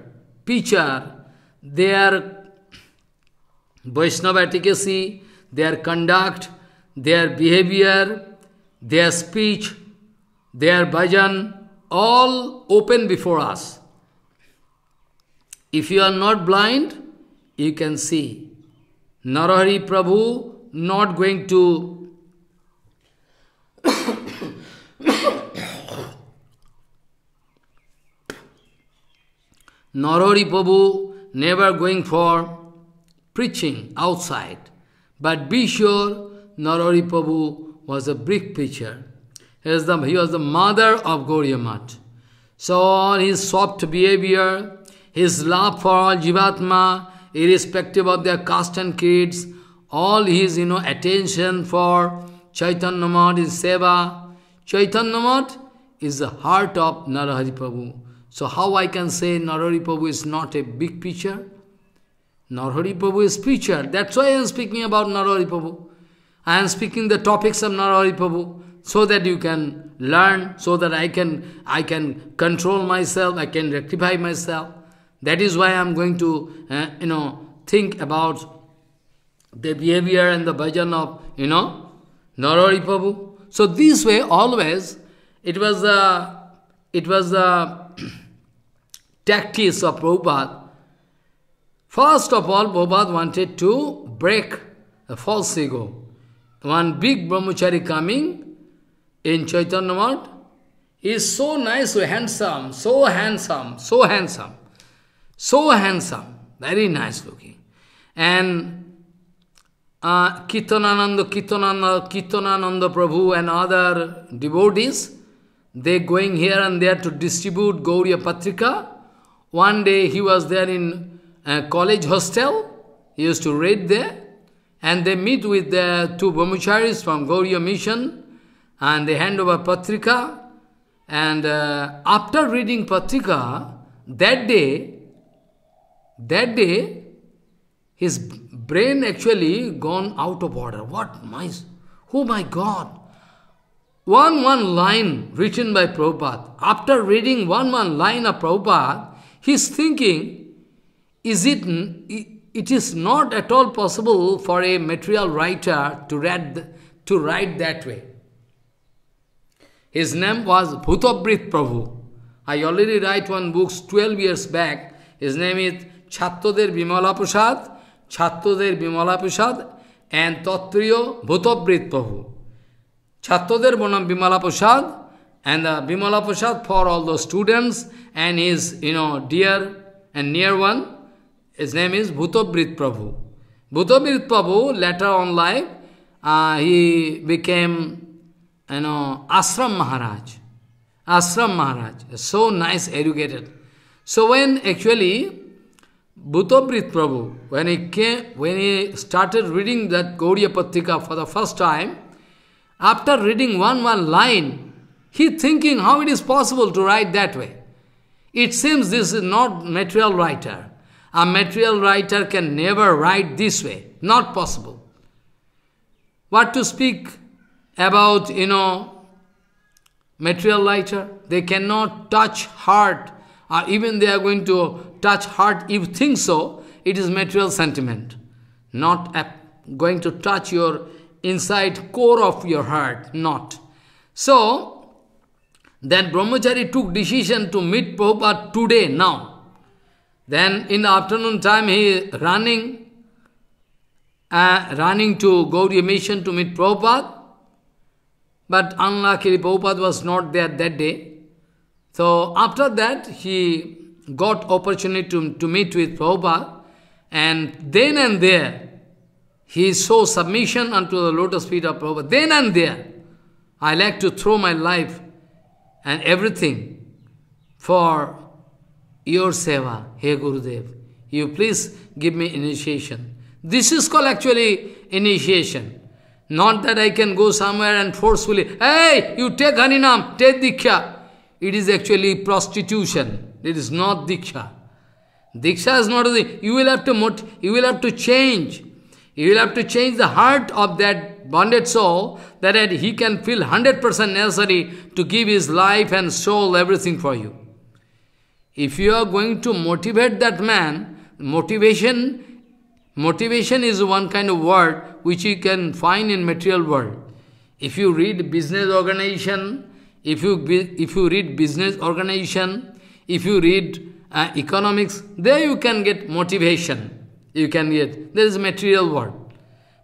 picture, their Vaishnava efficacy, their conduct, their behavior, their speech, their bhajan, all open before us. If you are not blind, you can see Narahari Prabhu not going to Narahari Prabhu never going for preaching outside. But be sure Narahari Prabhu was a brick preacher. He was the, he was the mother of Goryamat. So all his soft behavior, his love for all Jivatma, irrespective of their caste and kids, all his you know, attention for Chaitanya Mahat is seva. Chaitanya Mahat is the heart of Narahari Prabhu. So how I can say Narahari Prabhu is not a big preacher? Narahari Prabhu is preacher. That's why I am speaking about Narahari Prabhu. I am speaking the topics of Narahari Prabhu so that you can learn, so that I can, I can control myself, I can rectify myself. That is why I am going to, uh, you know, think about the behavior and the bhajan of, you know, Narari Prabhu. So this way, always, it was the, it was the tactics of Prabhupada. First of all, Prabhupada wanted to break a false ego. One big brahmachari coming in Chaitanya world is so nice, so handsome, so handsome, so handsome. So handsome, very nice looking. And uh, Kirtanananda, Kirtanananda, Kirtanananda Prabhu and other devotees, they going here and there to distribute Gauriya Patrika. One day he was there in a uh, college hostel, he used to read there, and they meet with the two brahmacharis from Gauriya Mission, and they hand over Patrika, and uh, after reading Patrika, that day, that day, his brain actually gone out of order. What my, Oh my God! One one line written by Prabhupada. After reading one one line of Prabhupada, he's thinking, is it, it is not at all possible for a material writer to read, to write that way. His name was Bhutabrit Prabhu. I already write one book 12 years back. His name is ছাত্রদের বিমলা প্রসাদ ছাত্রদের বিমলা প্রসাদ and তত্ত্বীয় ভূতবৃত প্রভু ছাত্রদের বনাম বিমলা প্রসাদ and the Bimala Prasad for all the students and his, you know, dear and near one. His name is Bhutabrit Prabhu. Bhutabrit Prabhu, later on life, uh, he became, you know, Ashram Maharaj. Ashram Maharaj, so nice educated. So when actually, Bhutobrit Prabhu, when he came, when he started reading that Gauriya Patrika for the first time, after reading one one line, he thinking how it is possible to write that way. It seems this is not material writer. A material writer can never write this way. Not possible. What to speak about, you know, material writer? They cannot touch heart or even they are going to touch heart, if think so, it is material sentiment, not going to touch your inside core of your heart, not. So, then Brahmachari took decision to meet Prabhupada today, now. Then in the afternoon time he is running, uh, running to Gauri mission to meet Prabhupada. But unluckily Prabhupada was not there that day. So after that he got opportunity to, to meet with Prabhupada, and then and there, he saw submission unto the lotus feet of Prabhupada. Then and there, I like to throw my life and everything for your seva, hey Gurudev. You please give me initiation. This is called actually initiation. Not that I can go somewhere and forcefully, hey, you take Haninam, take Diksha. It is actually prostitution. It is not Diksha. Diksha is not the, you will have to, you will have to change. You will have to change the heart of that bonded soul that he can feel 100% necessary to give his life and soul, everything for you. If you are going to motivate that man, motivation, motivation is one kind of word which you can find in material world. If you read business organization, if you, if you read business organization, if you read uh, economics, there you can get motivation. You can get, there is material word.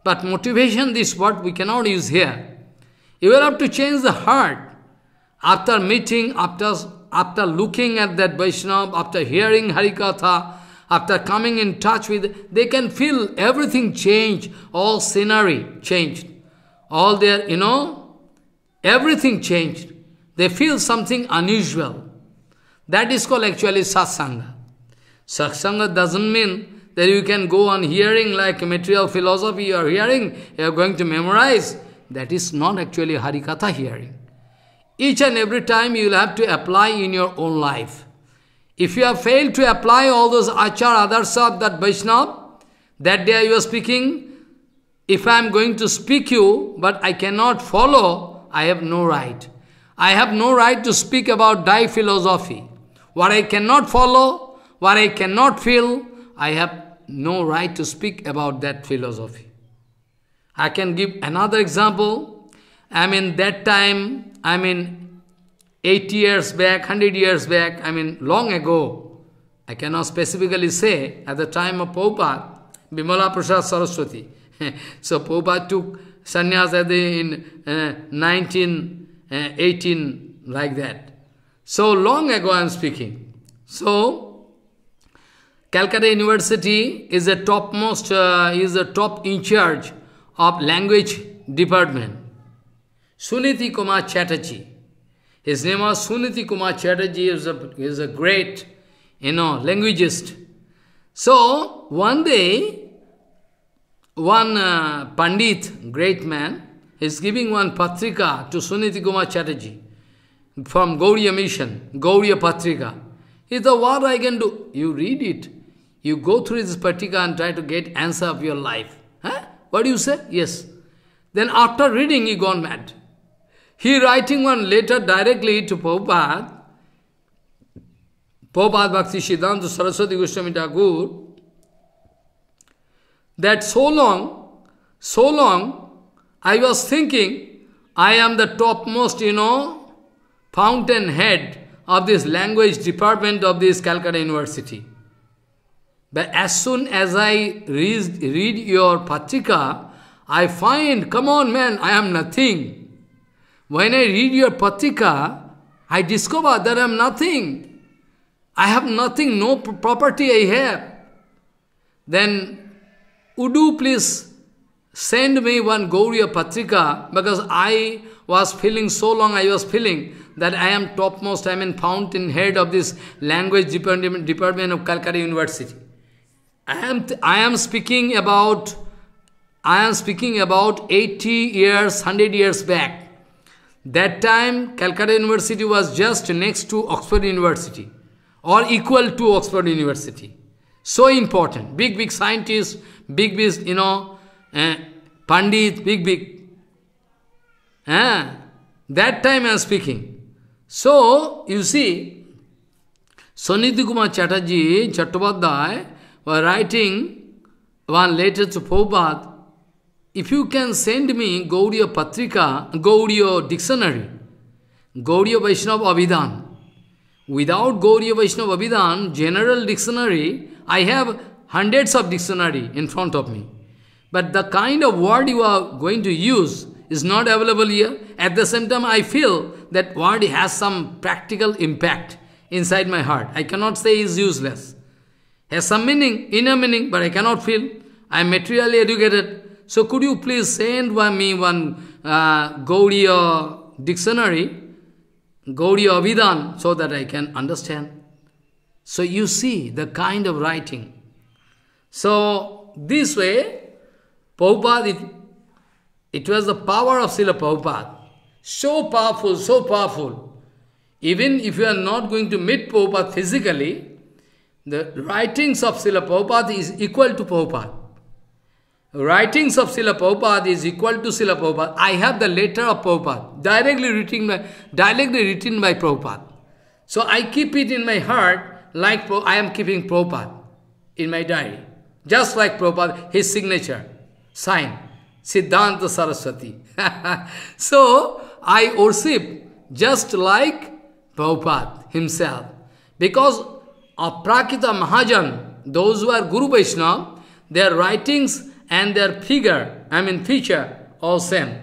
But motivation, this word we cannot use here. You will have to change the heart. After meeting, after, after looking at that Vaishnava, after hearing Harikatha, after coming in touch with, they can feel everything change, all scenery changed. All their, you know, everything changed. They feel something unusual. That is called actually satsanga. Satsanga doesn't mean that you can go on hearing like material philosophy you are hearing, you are going to memorize. That is not actually Harikatha hearing. Each and every time you will have to apply in your own life. If you have failed to apply all those achar, adarsab, that Vaishnava, that day you are speaking, if I am going to speak you, but I cannot follow, I have no right. I have no right to speak about die philosophy. What I cannot follow, what I cannot feel, I have no right to speak about that philosophy. I can give another example. I mean, that time, I mean, eight years back, 100 years back, I mean, long ago, I cannot specifically say, at the time of Prabhupada, Bimala Prasad Saraswati. so Prabhupada took sannyas in uh, 1918, uh, like that. So long ago I am speaking. So Calcutta University is a topmost, uh, is a top in charge of language department. Suniti Kumar Chatterjee. His name was Suniti Kumar Chatterjee, is a, is a great, you know, linguist. So, one day, one uh, Pandit, great man, is giving one patrika to Suniti Kumar Chatterjee from Gauriya Mission, Gauriya Patrika. He thought, what I can do? You read it. You go through this Patrika and try to get answer of your life. Huh? What do you say? Yes. Then after reading, he gone mad. He writing one letter directly to Prabhupada. Prabhupada Bhakti Siddhanta Saraswati Goswami Thakur. That so long, so long, I was thinking, I am the topmost, you know, fountain head of this language department of this Calcutta University. But as soon as I read, read your Patrika, I find, come on man, I am nothing. When I read your Patrika, I discover that I am nothing. I have nothing, no property I have. Then, you please send me one Gauriya Patrika because I was feeling so long I was feeling that I am topmost, I am in fountain head of this language department, department of Calcutta University. I am, I am speaking about, I am speaking about 80 years, 100 years back. That time, Calcutta University was just next to Oxford University or equal to Oxford University. So important. Big, big scientists, big, big, you know, eh, uh, pandits, big, big. Eh? That time I am speaking. So, you see, Sonidhi Kumar Chatterjee, Chattopadhyay, were writing one letter to Prabhupada, if you can send me Gauriya Patrika, Gauriya Dictionary, Gauriya Vaishnava Abhidhan, Without Gauriya Vaishnava Abhidhan, General Dictionary, I have hundreds of dictionary in front of me. But the kind of word you are going to use, is not available here. At the same time, I feel that word has some practical impact inside my heart. I cannot say is useless. Has some meaning, inner meaning, but I cannot feel. I am materially educated. So could you please send me one uh, Gaudiya dictionary, Gaudiya Avidan, so that I can understand. So you see the kind of writing. So this way, Prabhupada it was the power of Srila Prabhupada. So powerful, so powerful. Even if you are not going to meet Prabhupada physically, the writings of Srila Prabhupada is equal to Prabhupada. Writings of Srila Prabhupada is equal to Srila Prabhupada. I have the letter of Prabhupada, directly written by, directly written by Prabhupada. So I keep it in my heart like I am keeping Prabhupada in my diary. Just like Prabhupada, his signature, sign. Siddhanta Saraswati. so, I worship just like Prabhupada himself. Because Aprakita Mahajan, those who are Guru Vaishnava, their writings and their figure, I mean feature, all same.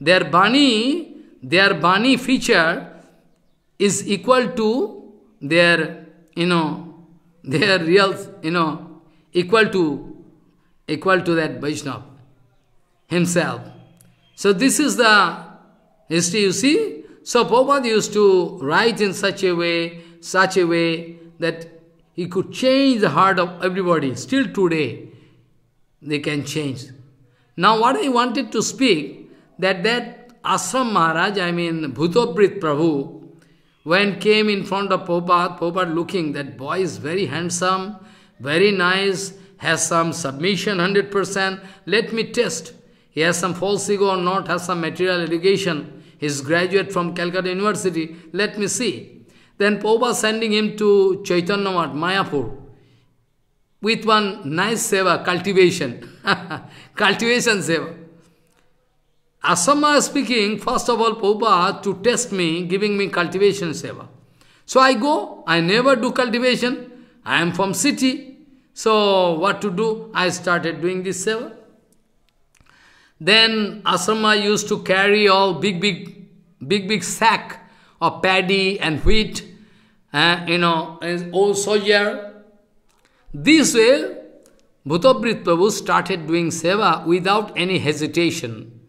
Their Bani, their Bani feature is equal to their, you know, their real, you know, equal to, equal to that Vaishnava himself. So this is the history you see. So Prabhupada used to write in such a way, such a way that he could change the heart of everybody. Still today, they can change. Now what I wanted to speak, that that Asram Maharaj, I mean Bhutoprit Prabhu, when came in front of Prabhupada, Prabhupada looking, that boy is very handsome, very nice, has some submission 100%, let me test. He has some false ego or not, has some material education. He is graduate from Calcutta University. Let me see. Then Prabhupada sending him to Chaitanya Mayapur, with one nice seva, cultivation. cultivation seva. Asama speaking, first of all, Prabhupada to test me, giving me cultivation seva. So I go, I never do cultivation. I am from city. So what to do? I started doing this seva. Then Asama used to carry all big, big, big, big sack of paddy and wheat, uh, you know, old soldier. This way, Bhutabrit Prabhu started doing seva without any hesitation.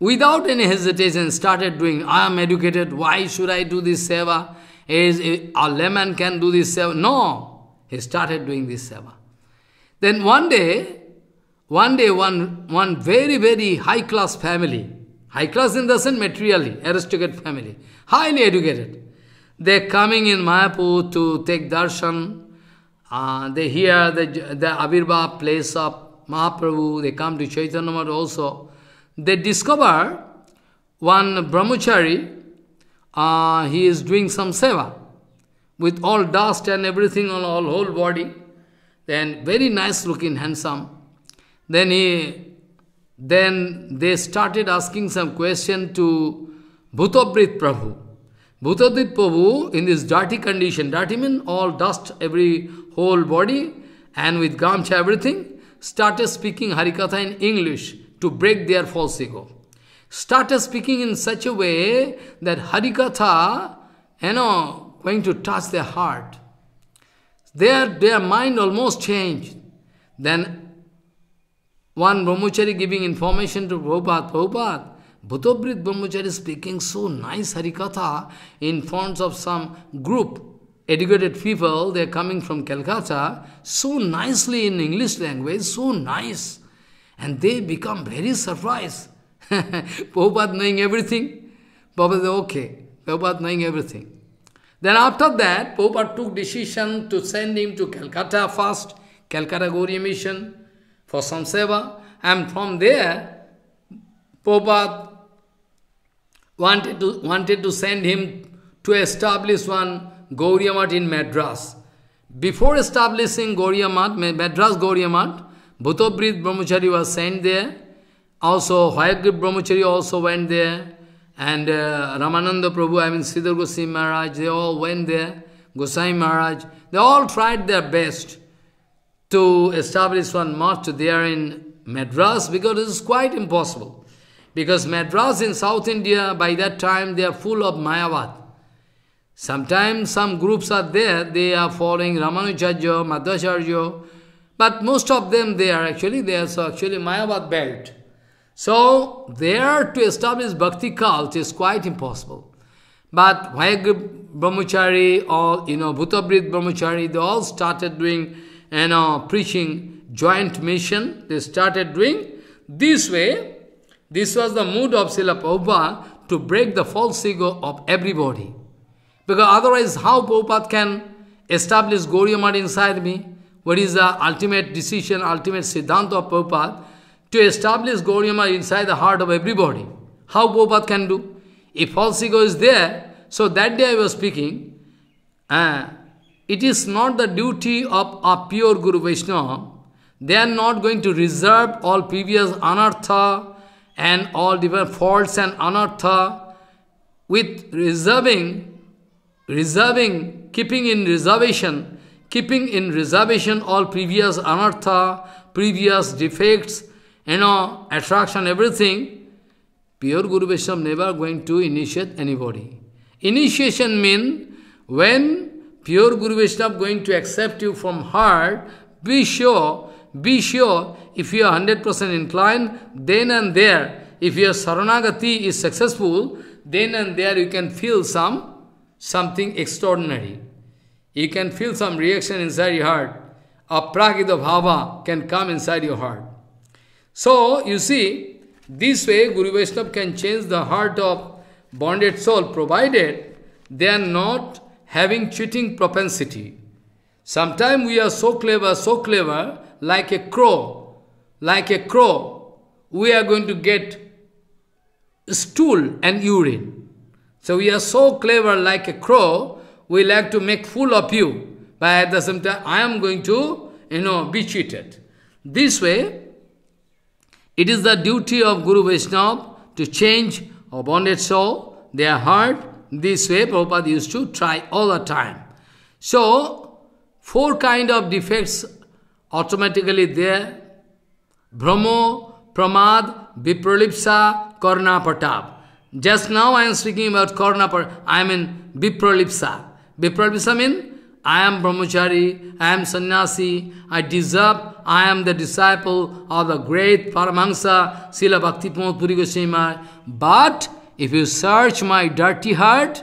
Without any hesitation, started doing, I am educated, why should I do this seva? Is, a layman can do this seva. No, he started doing this seva. Then one day, one day, one, one very, very high class family, high class in the sense materially, aristocrat family, highly educated, they're coming in Mayapur to take darshan. Uh, they hear the, the Abhirbhav place of Mahaprabhu, they come to Chaitanya Mahaprabhu also. They discover one brahmachari, uh, he is doing some seva with all dust and everything on all whole body. Then very nice looking, handsome. Then he, then they started asking some question to Bhutaprit Prabhu. Bhutaprit Prabhu in this dirty condition, dirty means all dust, every whole body, and with gamcha everything, started speaking Harikatha in English to break their false ego. Started speaking in such a way that Harikatha, you know, going to touch their heart. Their, their mind almost changed. Then one brahmachari giving information to Prabhupada, Prabhupada, Bhutobrit brahmachari speaking so nice Harikatha in front of some group, educated people, they are coming from Calcutta, so nicely in English language, so nice. And they become very surprised. Prabhupada knowing everything. Prabhupada, okay. Prabhupada knowing everything. Then after that, Prabhupada took decision to send him to Calcutta first, Calcutta Gauriya Mission for some seva. And from there, Prabhupada wanted to, wanted to send him to establish one Gauriamat in Madras. Before establishing Gauriamat, Madras Gauriamat, Bhutobrit Brahmachari was sent there. Also, Hoyagrip Brahmachari also went there. And uh, Ramananda Prabhu, I mean Siddhar Goswami Maharaj, they all went there. Gosai Maharaj, they all tried their best to establish one mosque there in Madras because it is quite impossible. Because Madras in South India, by that time, they are full of Mayavad. Sometimes some groups are there, they are following Ramanujacharya, Madhvacharya, but most of them, they are actually, they are so actually Mayavad belt. So, there to establish bhakti cult is quite impossible. But Vayag Brahmachari or, you know, Bhutabrit Brahmachari, they all started doing and uh, preaching joint mission, they started doing. This way, this was the mood of Srila Prabhupada to break the false ego of everybody. Because otherwise, how Prabhupada can establish Goryamad inside me? What is the ultimate decision, ultimate Siddhanta of Prabhupada? To establish Goryamad inside the heart of everybody. How Prabhupada can do? If false ego is there, so that day I was speaking, uh, it is not the duty of a pure Guru Vaishnava. They are not going to reserve all previous anartha and all different faults and anartha with reserving, reserving, keeping in reservation, keeping in reservation all previous anartha, previous defects, you know, attraction, everything. Pure Guru Vaishnava never going to initiate anybody. Initiation means when pure Guru Vaishnava going to accept you from heart, be sure, be sure, if you are 100% inclined, then and there, if your Saranagati is successful, then and there you can feel some, something extraordinary. You can feel some reaction inside your heart. A Aprakita bhava can come inside your heart. So, you see, this way Guru Vaishnava can change the heart of bonded soul, provided they are not having cheating propensity. Sometimes we are so clever, so clever, like a crow, like a crow, we are going to get stool and urine. So we are so clever like a crow, we like to make fool of you, but at the same time I am going to, you know, be cheated. This way, it is the duty of Guru Vaishnava to change a bonded soul, their heart, this way Prabhupada used to try all the time. So, four kind of defects automatically there. Brahmo, Pramad, Vipralipsa, Karnapatap. Just now I am speaking about Karnapatap, I mean Vipralipsa. Vipralipsa means I am brahmachari, I am sannyasi, I deserve, I am the disciple of the great Paramahansa, Sila Bhakti Puri Goswami. But if you search my dirty heart,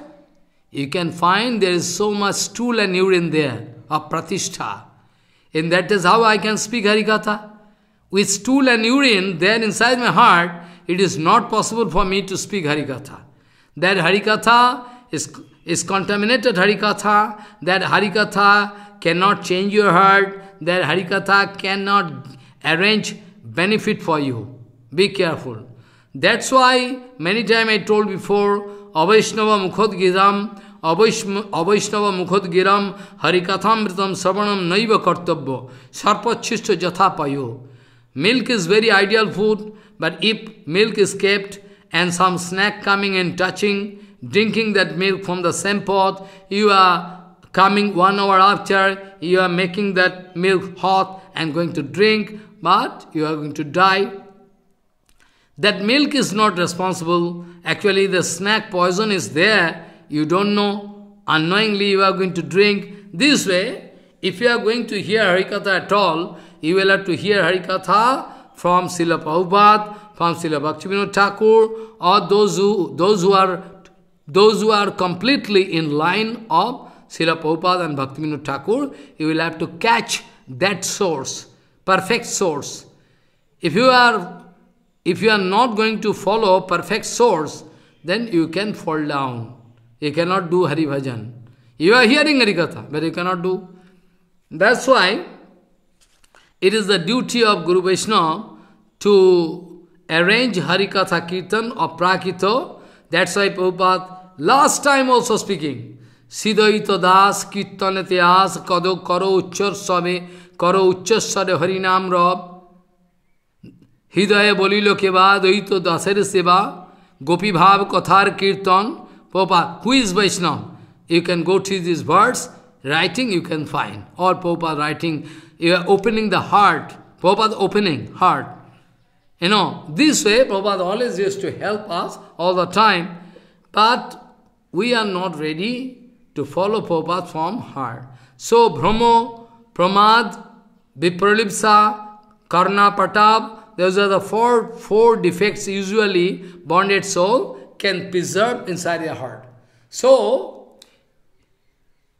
you can find there is so much stool and urine there of pratishtha. And that is how I can speak Harikatha. With stool and urine there inside my heart, it is not possible for me to speak Harikatha. That Harikatha is, is contaminated Harikatha, that Harikatha cannot change your heart, that Harikatha cannot arrange benefit for you. Be careful. That's why many time I told before, Avaishnava Mukhad Giram, Avaishnava Mukhod Giram, Harikathamritam Savanam Naiva Kartabbo, Sarpachishta Jathapayo. Milk is very ideal food, but if milk is kept and some snack coming and touching, drinking that milk from the same pot, you are coming one hour after, you are making that milk hot and going to drink, but you are going to die that milk is not responsible. Actually, the snack poison is there. You don't know. Unknowingly, you are going to drink. This way, if you are going to hear Harikatha at all, you will have to hear Harikatha from Srila Prabhupada, from Srila Bhaktivinoda Thakur, or those who, those who are those who are completely in line of Srila Prabhupada and Bhaktivinoda Thakur, you will have to catch that source, perfect source. If you are if you are not going to follow perfect source, then you can fall down. You cannot do Hari Bhajan. You are hearing Harikatha, but you cannot do. That's why it is the duty of Guru Vaishnava to arrange Harikatha Kirtan or Prakito. That's why Prabhupada, last time also speaking, সিদয়িত Das কীর্তনেতে আস কদ কর উচ্চস্বরে কর উচ্চস্বরে হরিনাম রব হৃদয়ে বলিল কেবা দ্বৈত দাসের সেবা গোপীভাব কথার কীর্তন পোপা who is Vaishnav you can go through this writing writing you can find or পোপা writing you are opening the heart the opening heart You know, this way Prabhupada always used to help us all the time, but we are not ready to follow Prabhupada from heart. So, Brahmo, Pramad, Vipralipsa, Karna those are the four, four defects usually bonded soul can preserve inside their heart. So,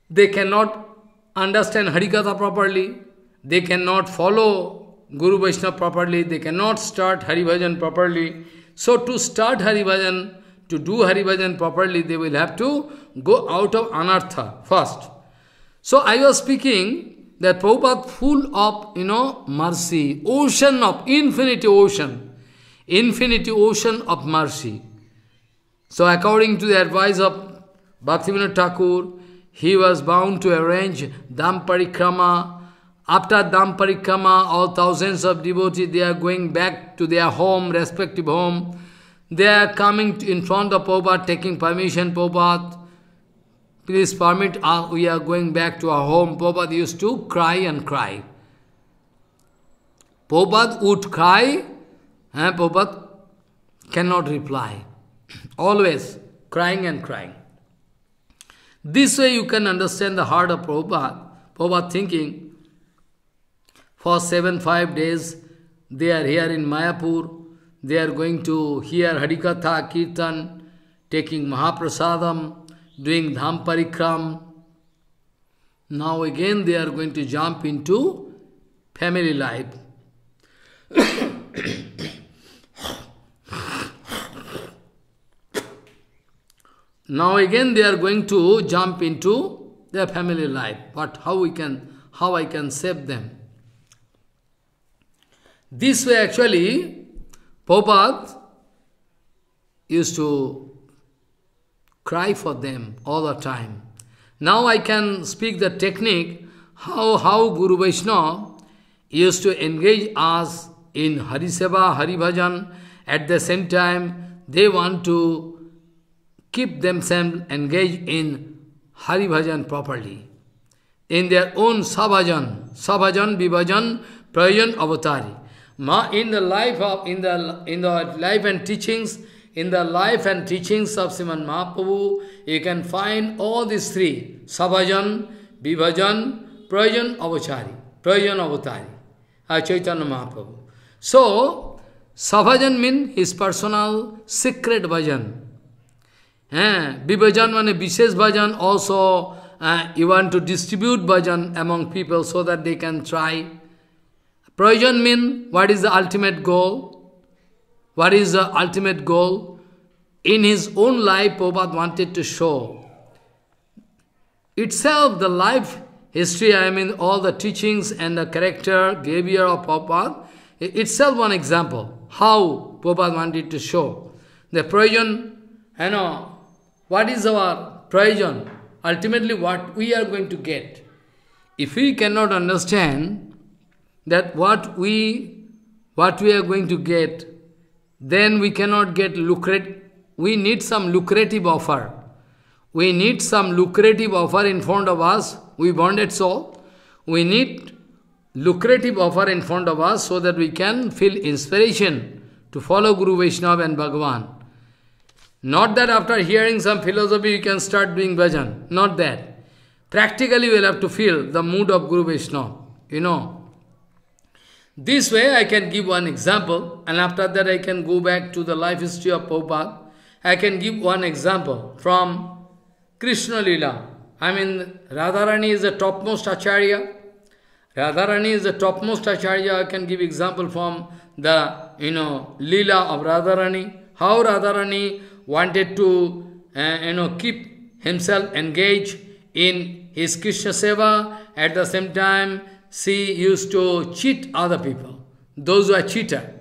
they cannot understand Harikatha properly, they cannot follow Guru Vaishnava properly, they cannot start Hari Vajan properly. So to start Hari Vajan, to do Hari Vajan properly, they will have to go out of anartha first. So I was speaking that Prabhupada full of, you know, mercy, ocean of, infinity ocean, infinity ocean of mercy. So according to the advice of Bhaktivinoda Thakur, he was bound to arrange damparikrama, Parikrama. After damparikrama, Parikrama, all thousands of devotees, they are going back to their home, respective home. They are coming in front of Prabhupada, taking permission, Prabhupada. Please permit us, we are going back to our home. Prabhupada used to cry and cry. Prabhupada would cry, and Prabhupada cannot reply. Always crying and crying. This way you can understand the heart of Prabhupada. Prabhupada thinking, for seven, five days, they are here in Mayapur, they are going to hear Harikatha, Kirtan, taking Mahaprasadam, doing Dham Parikram. Now again they are going to jump into family life. now again they are going to jump into their family life. But how we can how I can save them? This way actually Prabhupada used to cry for them all the time. Now I can speak the technique how, how Guru Vaishnava used to engage us in Hari Seva, Hari Bhajan. At the same time, they want to keep themselves engaged in Hari Bhajan properly. In their own Sabhajan, Sabhajan, Vibhajan, Prayan, Avatari. In the life of in the in the life and teachings, in the life and teachings of Sriman Mahaprabhu, you can find all these three, Sabhajan, Vibhajan, Prajan Avachari, Prajan Avatari, uh, Chaitanya Mahaprabhu. So, Sabhajan means his personal secret bhajan. Eh, Vibhajan means Vishesh bhajan also uh, you want to distribute bhajan among people so that they can try. Prajan means what is the ultimate goal? What is the ultimate goal? In his own life, Prabhupada wanted to show itself the life history, I mean all the teachings and the character, behavior of Prabhupada, itself one example, how Prabhupada wanted to show. The prayojan, you know, what is our prayojan? Ultimately what we are going to get. If we cannot understand that what we, what we are going to get, then we cannot get lucrative. We need some lucrative offer. We need some lucrative offer in front of us. We bonded so. We need lucrative offer in front of us so that we can feel inspiration to follow Guru Vaishnava and Bhagavan. Not that after hearing some philosophy you can start doing bhajan. Not that. Practically we will have to feel the mood of Guru Vaishnava. You know, this way I can give one example and after that I can go back to the life history of Prabhupada. I can give one example from Krishna Lila. I mean Radharani is the topmost acharya. Radharani is the topmost acharya. I can give example from the you know Lila of Radharani. How Radharani wanted to uh, you know keep himself engaged in his Krishna Seva at the same time she used to cheat other people, those who are cheater.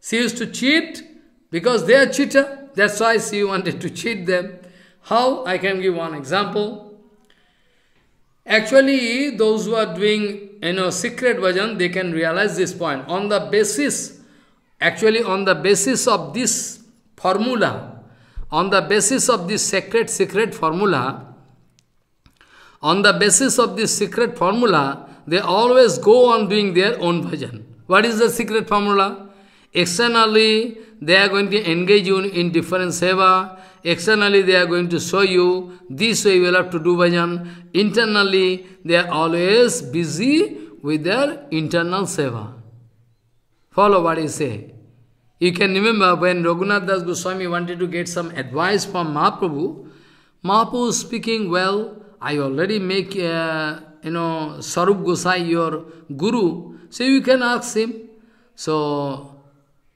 She used to cheat because they are cheater. That's why she wanted to cheat them. How? I can give one example. Actually, those who are doing you know secret bhajan, they can realize this point. On the basis, actually on the basis of this formula, on the basis of this secret secret formula, on the basis of this secret formula, they always go on doing their own bhajan. What is the secret formula? Externally, they are going to engage you in different seva. Externally, they are going to show you, this way you will have to do bhajan. Internally, they are always busy with their internal seva. Follow what I say. You can remember when Raghunath Das Goswami wanted to get some advice from Mahaprabhu, Mahaprabhu speaking, well, I already make... Uh, you know, Sarup Gosai, your guru, so you can ask him. So,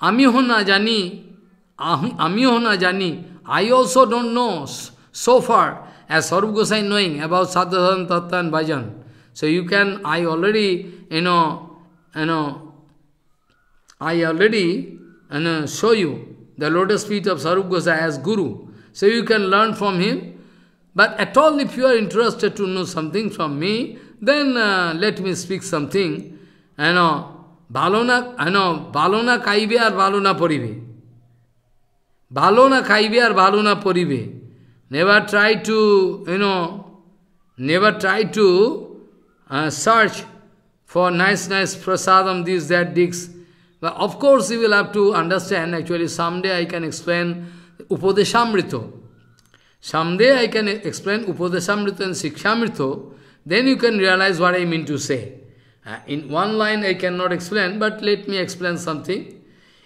Amiho na jani, Amiho na jani, I also don't know so far as Sarup Gosai knowing about Sadhana, Tattva and Bhajan. So you can, I already, you know, you know, I already you know, show you the lotus feet of Sarup Gosai as guru. So you can learn from him but at all, if you are interested to know something from me, then uh, let me speak something. I know, balona, I know, balona kaibe or balona poribe. Balona kaibe or balona poribe. Never try to, you know, never try to uh, search for nice, nice prasadam, this, that, this. But of course, you will have to understand, actually, someday I can explain Upadeshamrita. Someday I can explain Upodesamrita and Sikshamrita, then you can realize what I mean to say. Uh, in one line I cannot explain, but let me explain something.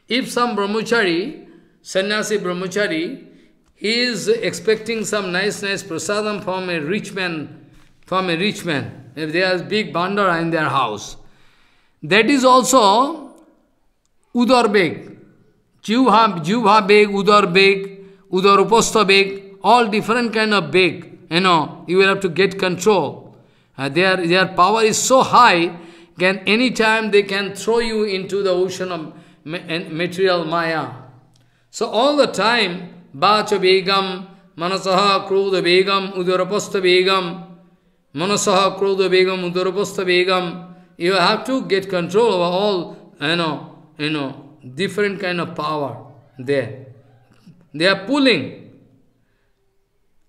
If some brahmachari, sannyasi brahmachari, he is expecting some nice, nice prasadam from a rich man, from a rich man, if there is big bandara in their house, that is also udar beg, jivha, jivha beg, udar beg, udar upastha beg, all different kind of big, you know, you will have to get control. Uh, their, their power is so high, can any time they can throw you into the ocean of material maya. So all the time, Bacha Manasaha Krodha Begam, Udarapasta Begam, Manasaha Krodha Begam, Udarapasta Begam, you have to get control over all, you know, you know, different kind of power there. They are pulling.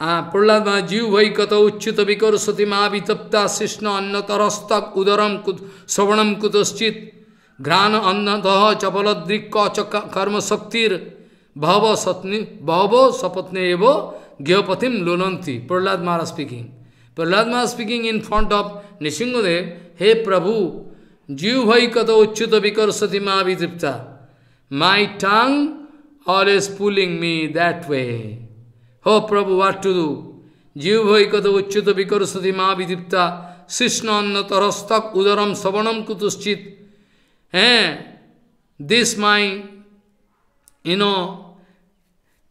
Prahlad जीव भई कत उच्युत विकर सतीमा वितप्ता शिष्ण अन्नतरस्त उदरम कुत श्रवणम कुतश्चित घ्राण दृक् कर्म कर्मशक्तिर भव सत्नी भव सपत्ने एव गृहपतिम लोलंती Prahlad Maharaj speaking Prahlad Maharaj speaking in front of Nrisinghadev हे प्रभु जीव भई कत उच्युत विकर सतीमा वितृप्ता my tongue all is pulling me that way Oh Prabhu, what to do? Jivbhaikata uchyata vikarasati ma sishnanna tarastak udaram sabanam kutuschit. Eh, this my, you know,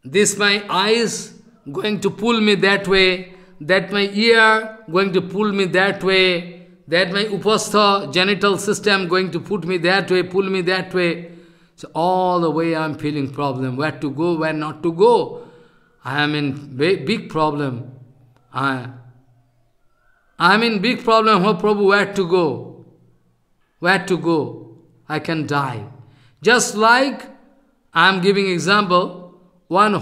this my eyes going to pull me that way, that my ear going to pull me that way, that my upastha genital system going to put me that way, pull me that way. So all the way I'm feeling problem, where to go, where not to go. I am in big problem. I, I am in big problem, oh Prabhu, where to go? Where to go? I can die. Just like I am giving example, one,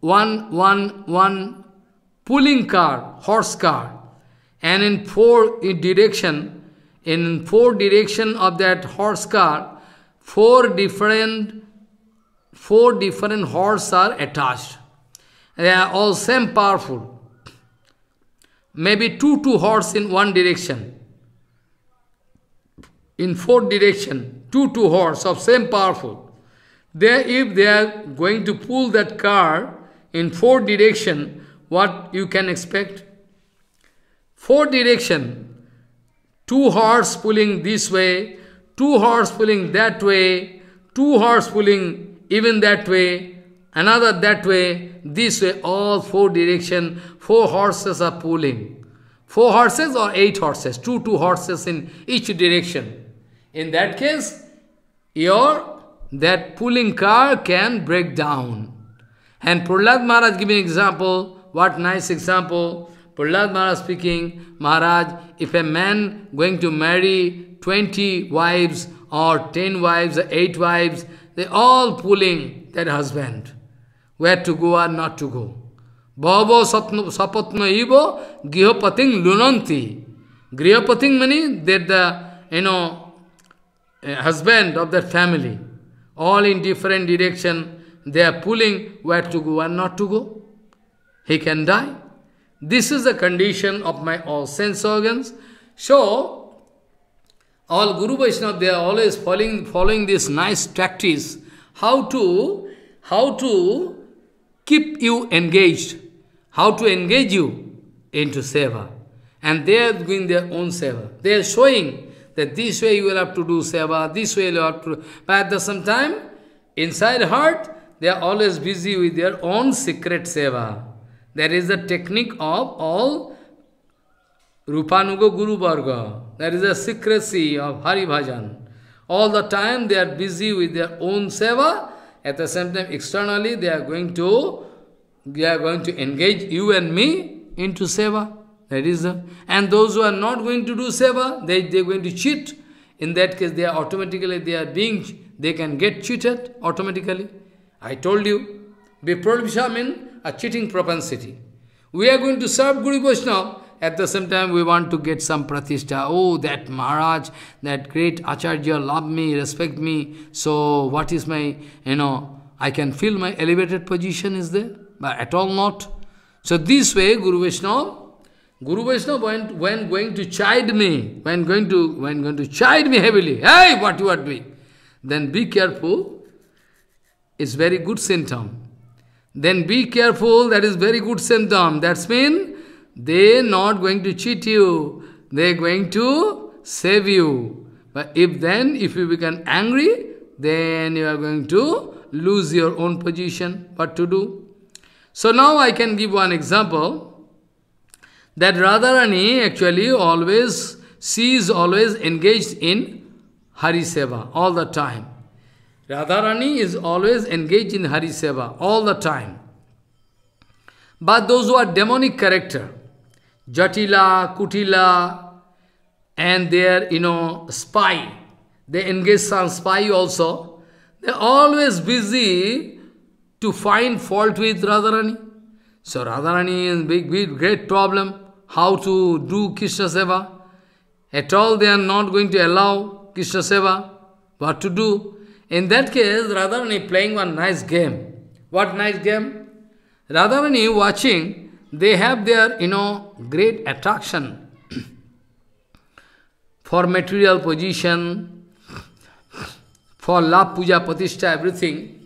one, one, one pulling car, horse car, and in four direction, in four direction of that horse car, four different, four different horse are attached. They are all same powerful. Maybe two, two horse in one direction. In four direction, two, two horse of same powerful. They, if they are going to pull that car in four direction, what you can expect? Four direction, two horse pulling this way, two horse pulling that way, two horse pulling even that way, another that way, this way, all four direction, four horses are pulling. Four horses or eight horses, two, two horses in each direction. In that case, your, that pulling car can break down. And Prahlad Maharaj giving example, what nice example. Prahlad Maharaj speaking, Maharaj, if a man going to marry 20 wives or 10 wives, or 8 wives, they all pulling that husband where to go and not to go. Bhavo sapatma ivo grihapating lunanti. Grihapating they that the, you know, eh, husband of their family, all in different direction, they are pulling where to go and not to go. He can die. This is the condition of my all sense organs. So, all Guru Vaishnava, they are always following, following this nice practice, how to, how to keep you engaged. How to engage you? Into seva. And they are doing their own seva. They are showing that this way you will have to do seva, this way you have to... But at the same time, inside heart, they are always busy with their own secret seva. There is a technique of all Rupanuga Guru Varga. There is a secrecy of Hari Bhajan. All the time they are busy with their own seva at the same time, externally, they are going to they are going to engage you and me into seva. That is the and those who are not going to do seva, they they are going to cheat. In that case, they are automatically they are being they can get cheated automatically. I told you, Vipralvisha means a cheating propensity. We are going to serve Guru Vaishnava. At the same time, we want to get some pratishta. Oh, that Maharaj, that great Acharya love me, respect me. So what is my, you know, I can feel my elevated position is there, but at all not. So this way, Guru Vaishnava, Guru Vaishnava, when, when going to chide me, when going to, when going to chide me heavily, hey, what you are doing, then be careful. It's very good symptom. Then be careful, that is very good symptom. That's mean they not going to cheat you. They are going to save you. But if then, if you become angry, then you are going to lose your own position. What to do? So now I can give one example that Radharani actually always, she is always engaged in Hari Seva all the time. Radharani is always engaged in Hari Seva all the time. But those who are demonic character, Jatila, Kutila, and their, you know, spy. They engage some spy also. They're always busy to find fault with Radharani. So Radharani is big, big, great problem. How to do Krishna Seva. At all they are not going to allow Krishna Seva. What to do? In that case, Radharani playing one nice game. What nice game? Radharani watching they have their, you know, great attraction for material position, for love, puja, patishta, everything.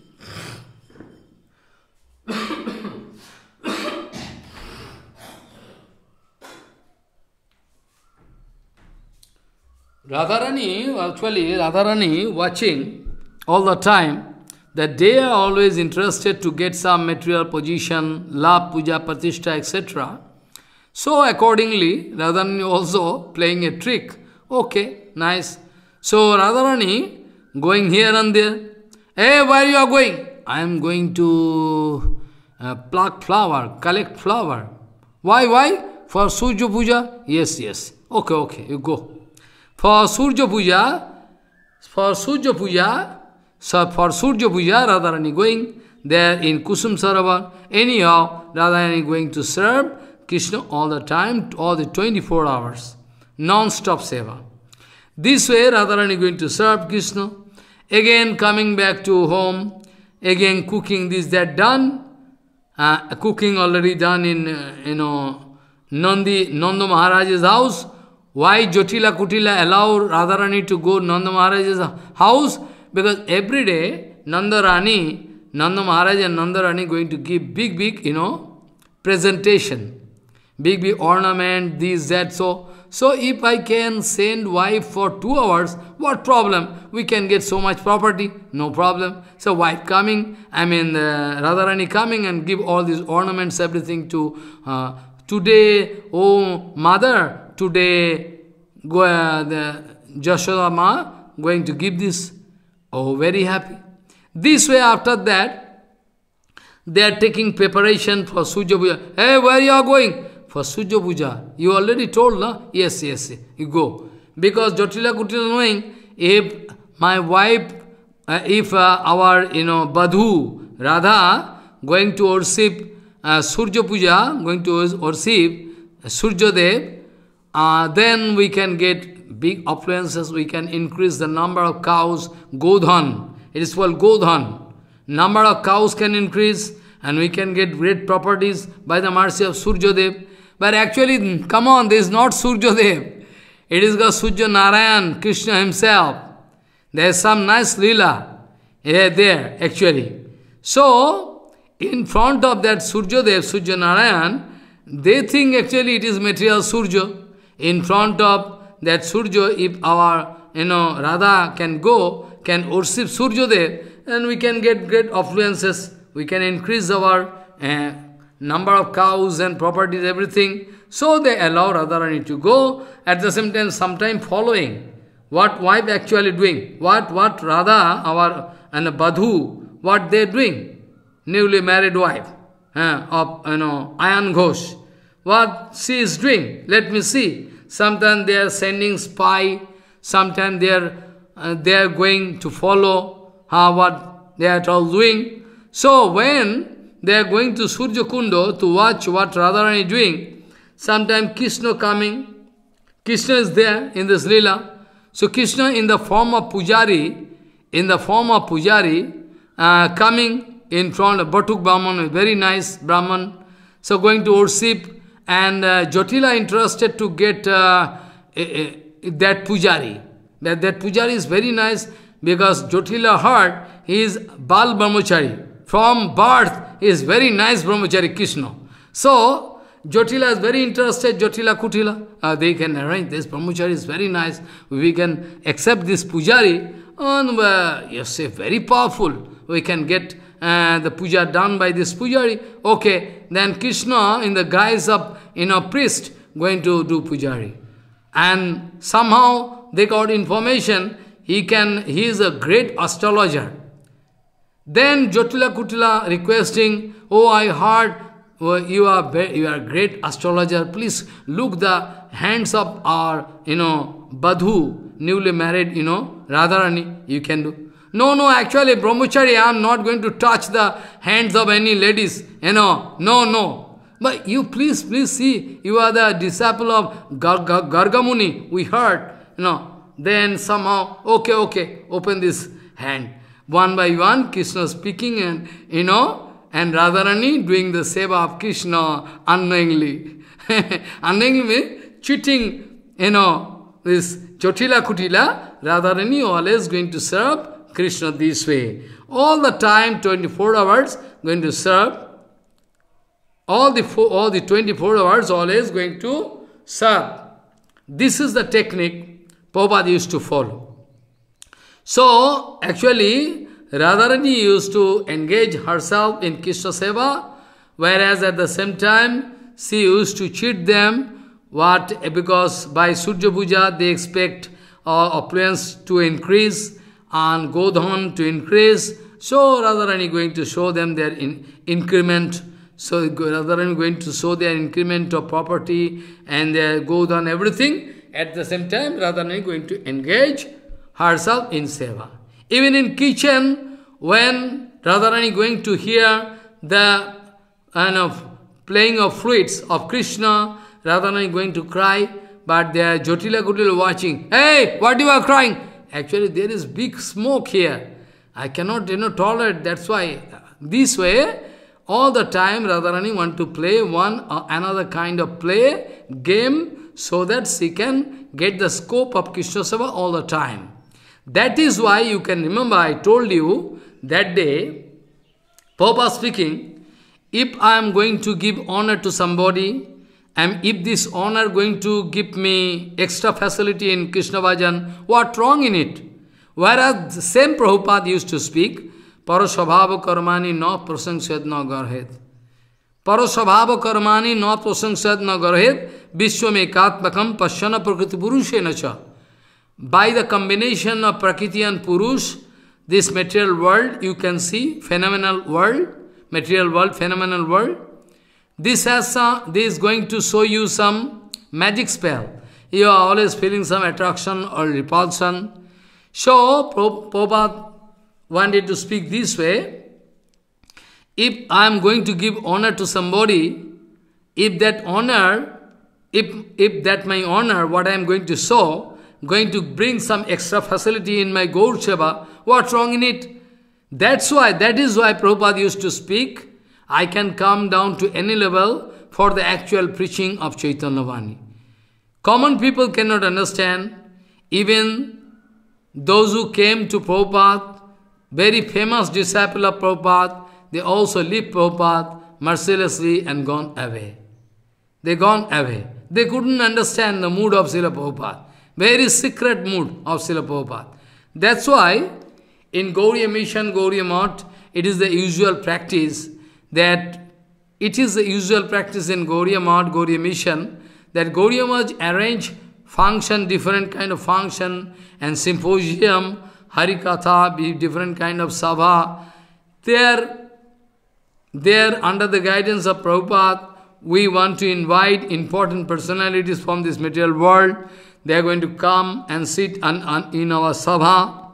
Radharani, actually, Radharani watching all the time, that they are always interested to get some material position, love, puja, pratishtha, etc. So accordingly, Radharani also playing a trick. Okay, nice. So Radharani going here and there. Hey, where you are going? I am going to uh, pluck flower, collect flower. Why, why? For Surya Puja? Yes, yes. Okay, okay, you go. For Surya Puja, for Surya Puja, so for Surya Puja, Radharani going there in Kusum Saravar. Anyhow, Radharani going to serve Krishna all the time, all the 24 hours, non-stop seva. This way, Radharani going to serve Krishna. Again, coming back to home, again cooking this, that done. Uh, cooking already done in, uh, you know, Nandi, Nanda Maharaj's house. Why Jotila Kutila allow Radharani to go Nanda Maharaj's house? Because every day, Nandarani, Nanda Maharaj and Nandarani going to give big, big, you know, presentation. Big, big ornament, this, that, so. So if I can send wife for two hours, what problem? We can get so much property, no problem. So wife coming, I mean uh, Radharani coming and give all these ornaments, everything to, uh, today, oh mother, today go, uh, the Jashoda Ma going to give this Oh, very happy. This way, after that, they are taking preparation for Suja Puja. Hey, where you are going? For Suja Puja. You already told, no? Yes, yes, you go. Because Jotila Kutila knowing, if my wife, uh, if uh, our, you know, Badhu, Radha, going to worship uh, Puja, going to worship Surja Dev, uh, then we can get big affluences, we can increase the number of cows, Godhan. It is called Godhan. Number of cows can increase and we can get great properties by the mercy of Dev. But actually, come on, this is not Dev. It is the Surya Narayan, Krishna himself. There is some nice lila eh, there, actually. So, in front of that Dev, Surya Narayan, they think actually it is material Surya. In front of that surjo, if our, you know, Radha can go, can worship surjo there, and we can get great affluences, we can increase our uh, number of cows and properties, everything. So they allow Radharani to go, at the same time, sometime following what wife actually doing, what, what Radha, our, and Badhu, what they doing, newly married wife uh, of, you know, Ayan Ghosh, what she is doing, let me see. Sometimes they are sending spy. Sometimes they are uh, they are going to follow uh, what they are all doing. So when they are going to Surya Kundo to watch what Radharani is doing, sometimes Krishna coming, Krishna is there in this lila. So Krishna in the form of Pujari, in the form of Pujari, uh, coming in front of Bhatuk Brahman, very nice Brahman. So going to worship and uh, Jotila interested to get uh, a, a, that pujari. That, that pujari is very nice because Jotila heard he is Bal Brahmachari. From birth, he is very nice Brahmachari Krishna. So, Jotila is very interested, Jotila Kutila. Uh, they can arrange this. Brahmachari is very nice. We can accept this pujari. And uh, yes, very powerful. We can get uh, the puja done by this pujari. Okay, then Krishna in the guise of you know priest going to do pujari, and somehow they got information he can he is a great astrologer. Then Jotila Kutila requesting, oh I heard oh, you are you are great astrologer. Please look the hands of our you know badhu newly married you know Radharani. You can do. No, no, actually, brahmachari, I am not going to touch the hands of any ladies, you know. No, no. But you please, please see, you are the disciple of Gar Gar Gargamuni, we heard, you know. Then somehow, okay, okay, open this hand. One by one, Krishna speaking and, you know, and Radharani doing the seva of Krishna unknowingly. unknowingly cheating, you know, this Chotila Kutila, Radharani always going to serve Krishna this way. All the time, 24 hours, going to serve. All the, four, all the 24 hours always going to serve. This is the technique Prabhupada used to follow. So, actually, Radharani used to engage herself in Krishna Seva, whereas at the same time, she used to cheat them, what because by Surya Puja they expect uh, opulence to increase, and go on to increase. So Radharani going to show them their in increment. So Radharani going to show their increment of property and their goes on everything. At the same time, Radharani going to engage herself in seva. Even in kitchen, when Radharani going to hear the and of playing of flutes of Krishna, Radharani going to cry, but their Jotila Gutila watching, hey, what you are crying? Actually, there is big smoke here. I cannot, you know, tolerate. That's why uh, this way, all the time Radharani want to play one or uh, another kind of play, game, so that she can get the scope of Krishna Seva all the time. That is why you can remember I told you that day, Papa speaking, if I am going to give honor to somebody, And if this owner going to give me extra facility in Krishna Bhajan, what wrong in it? Whereas the same prabhupad used to speak, paro swabhav karmani na prasangsad na garhet. paro swabhav karmani na prasangsad na garhet, vishwam ekatmakam pasyana prakriti purushena cha. By the combination of Prakriti and Purush, this material world, you can see, phenomenal world, material world, phenomenal world, This, has this is going to show you some magic spell. You are always feeling some attraction or repulsion. So, Prabhupada wanted to speak this way. If I am going to give honor to somebody, if that honor, if, if that my honor, what I am going to show, going to bring some extra facility in my Gaur Seva, what's wrong in it? That's why, that is why Prabhupada used to speak I can come down to any level for the actual preaching of Chaitanya Vani. Common people cannot understand, even those who came to Prabhupada, very famous disciple of Prabhupada, they also left Prabhupada mercilessly and gone away. They gone away. They couldn't understand the mood of Srila Prabhupada. Very secret mood of Srila Prabhupada. That's why in Gauriya Mission, Gauriya Mott, it is the usual practice that it is the usual practice in Gauriya Mahat, Gauriya Mission, that Gauriya Mahat arrange function, different kind of function, and symposium, Harikatha, different kind of sabha. There, there under the guidance of Prabhupada, we want to invite important personalities from this material world. They are going to come and sit on, on, in our sabha.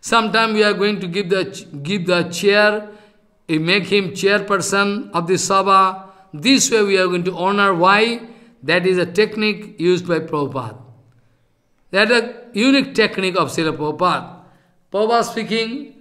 Sometime we are going to give the, give the chair we make him chairperson of the Sabha. This way we are going to honor. Why? That is a technique used by Prabhupada. That is a unique technique of Srila Prabhupada. Prabhupada speaking,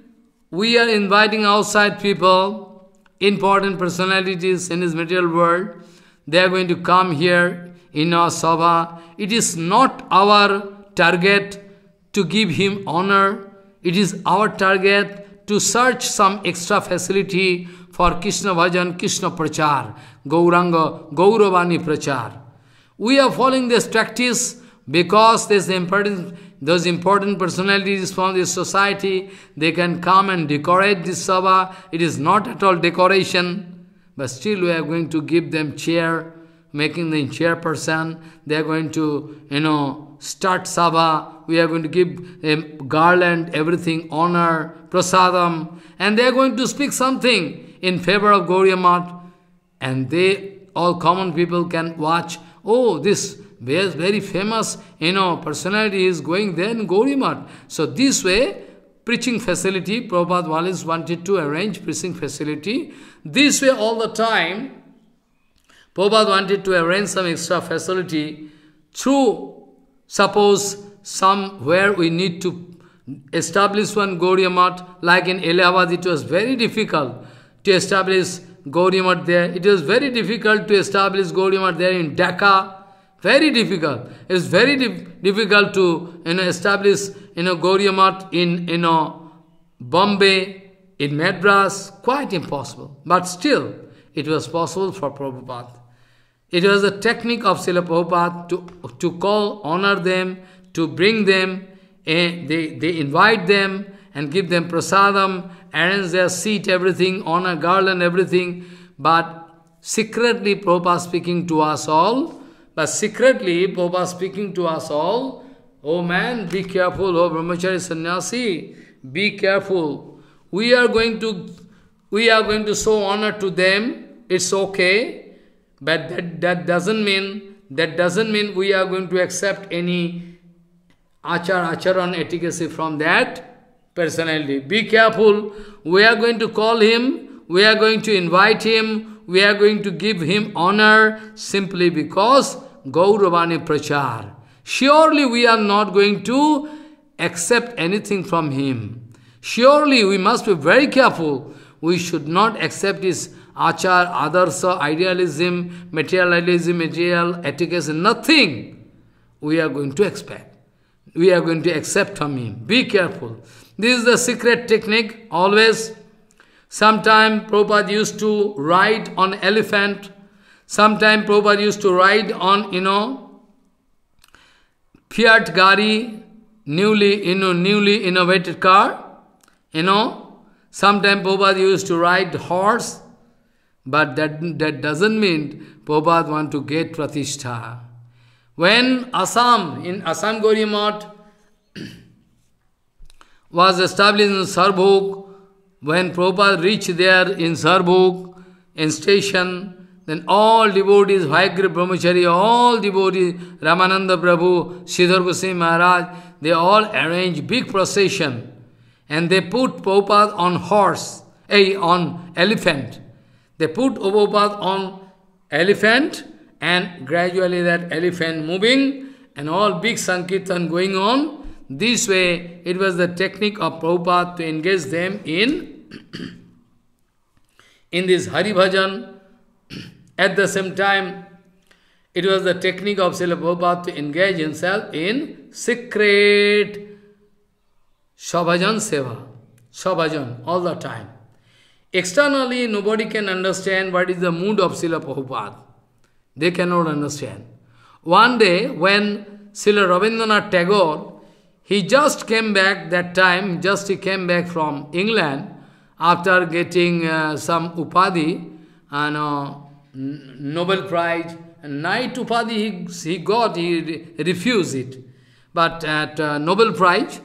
we are inviting outside people, important personalities in this material world. They are going to come here in our Sabha. It is not our target to give him honor. It is our target to search some extra facility for Krishna bhajan, Krishna prachar, Gauranga, Gauravani prachar. We are following this practice because this important, those important personalities from this society, they can come and decorate this sabha. It is not at all decoration, but still we are going to give them chair, making them chairperson. They are going to, you know, start sabha we are going to give um, garland, everything, honor, prasadam, and they are going to speak something in favor of Gauriya Mat. And they, all common people, can watch, oh, this very famous, you know, personality is going there in Gauriya Mat. So this way, preaching facility, Prabhupada always wanted to arrange preaching facility. This way all the time, Prabhupada wanted to arrange some extra facility through, suppose, somewhere we need to establish one Goriamat. Like in Allahabad, it was very difficult to establish Goriamat there. It was very difficult to establish Goriamat there in Dhaka. Very difficult. It's very difficult to you know, establish you know, Goriamat in you know, Bombay, in Madras. Quite impossible. But still, it was possible for Prabhupada. It was a technique of Srila Prabhupada to, to call, honor them, to bring them, eh, they, they invite them and give them prasadam, arrange their seat, everything, honor, garland, everything. But secretly, Prabhupada speaking to us all, but secretly, Prabhupada speaking to us all, oh man, be careful, oh brahmachari sannyasi, be careful. We are going to we are going to show honor to them, it's okay, but that, that doesn't mean that doesn't mean we are going to accept any achar, acharan, etiquette from that personality. Be careful. We are going to call him, we are going to invite him, we are going to give him honor simply because Gauravani Prachar. Surely we are not going to accept anything from him. Surely we must be very careful. We should not accept his achar, adarsa, idealism, materialism, material, etiquette, nothing we are going to expect we are going to accept from him. Be careful. This is the secret technique, always. Sometime Prabhupada used to ride on elephant. Sometime Prabhupada used to ride on, you know, Fiat Gari, newly, you know, newly innovated car. You know, sometime Prabhupada used to ride horse. But that, that doesn't mean Prabhupada want to get Pratishtha. When Assam, in Assam Gorimat, was established in Sarbuk, when Prabhupada reached there in Sarbuk, in station, then all devotees, Vayagri Brahmachari, all devotees, Ramananda Prabhu, Siddhar Goswami Maharaj, they all arranged big procession and they put Prabhupada on horse, eh, on elephant. They put Prabhupada on elephant and gradually that elephant moving and all big Sankirtan going on. This way, it was the technique of Prabhupada to engage them in, in this Hari Bhajan. At the same time, it was the technique of Srila Prabhupada to engage himself in secret Shabhajan Seva, Shabhajan, all the time. Externally, nobody can understand what is the mood of Srila Prabhupada. They cannot understand. One day, when Srila Rabindranath Tagore, he just came back that time, just he came back from England after getting uh, some Upadhi and uh, Nobel Prize. And night Upadhi he, he got, he re refused it. But at uh, Nobel Prize,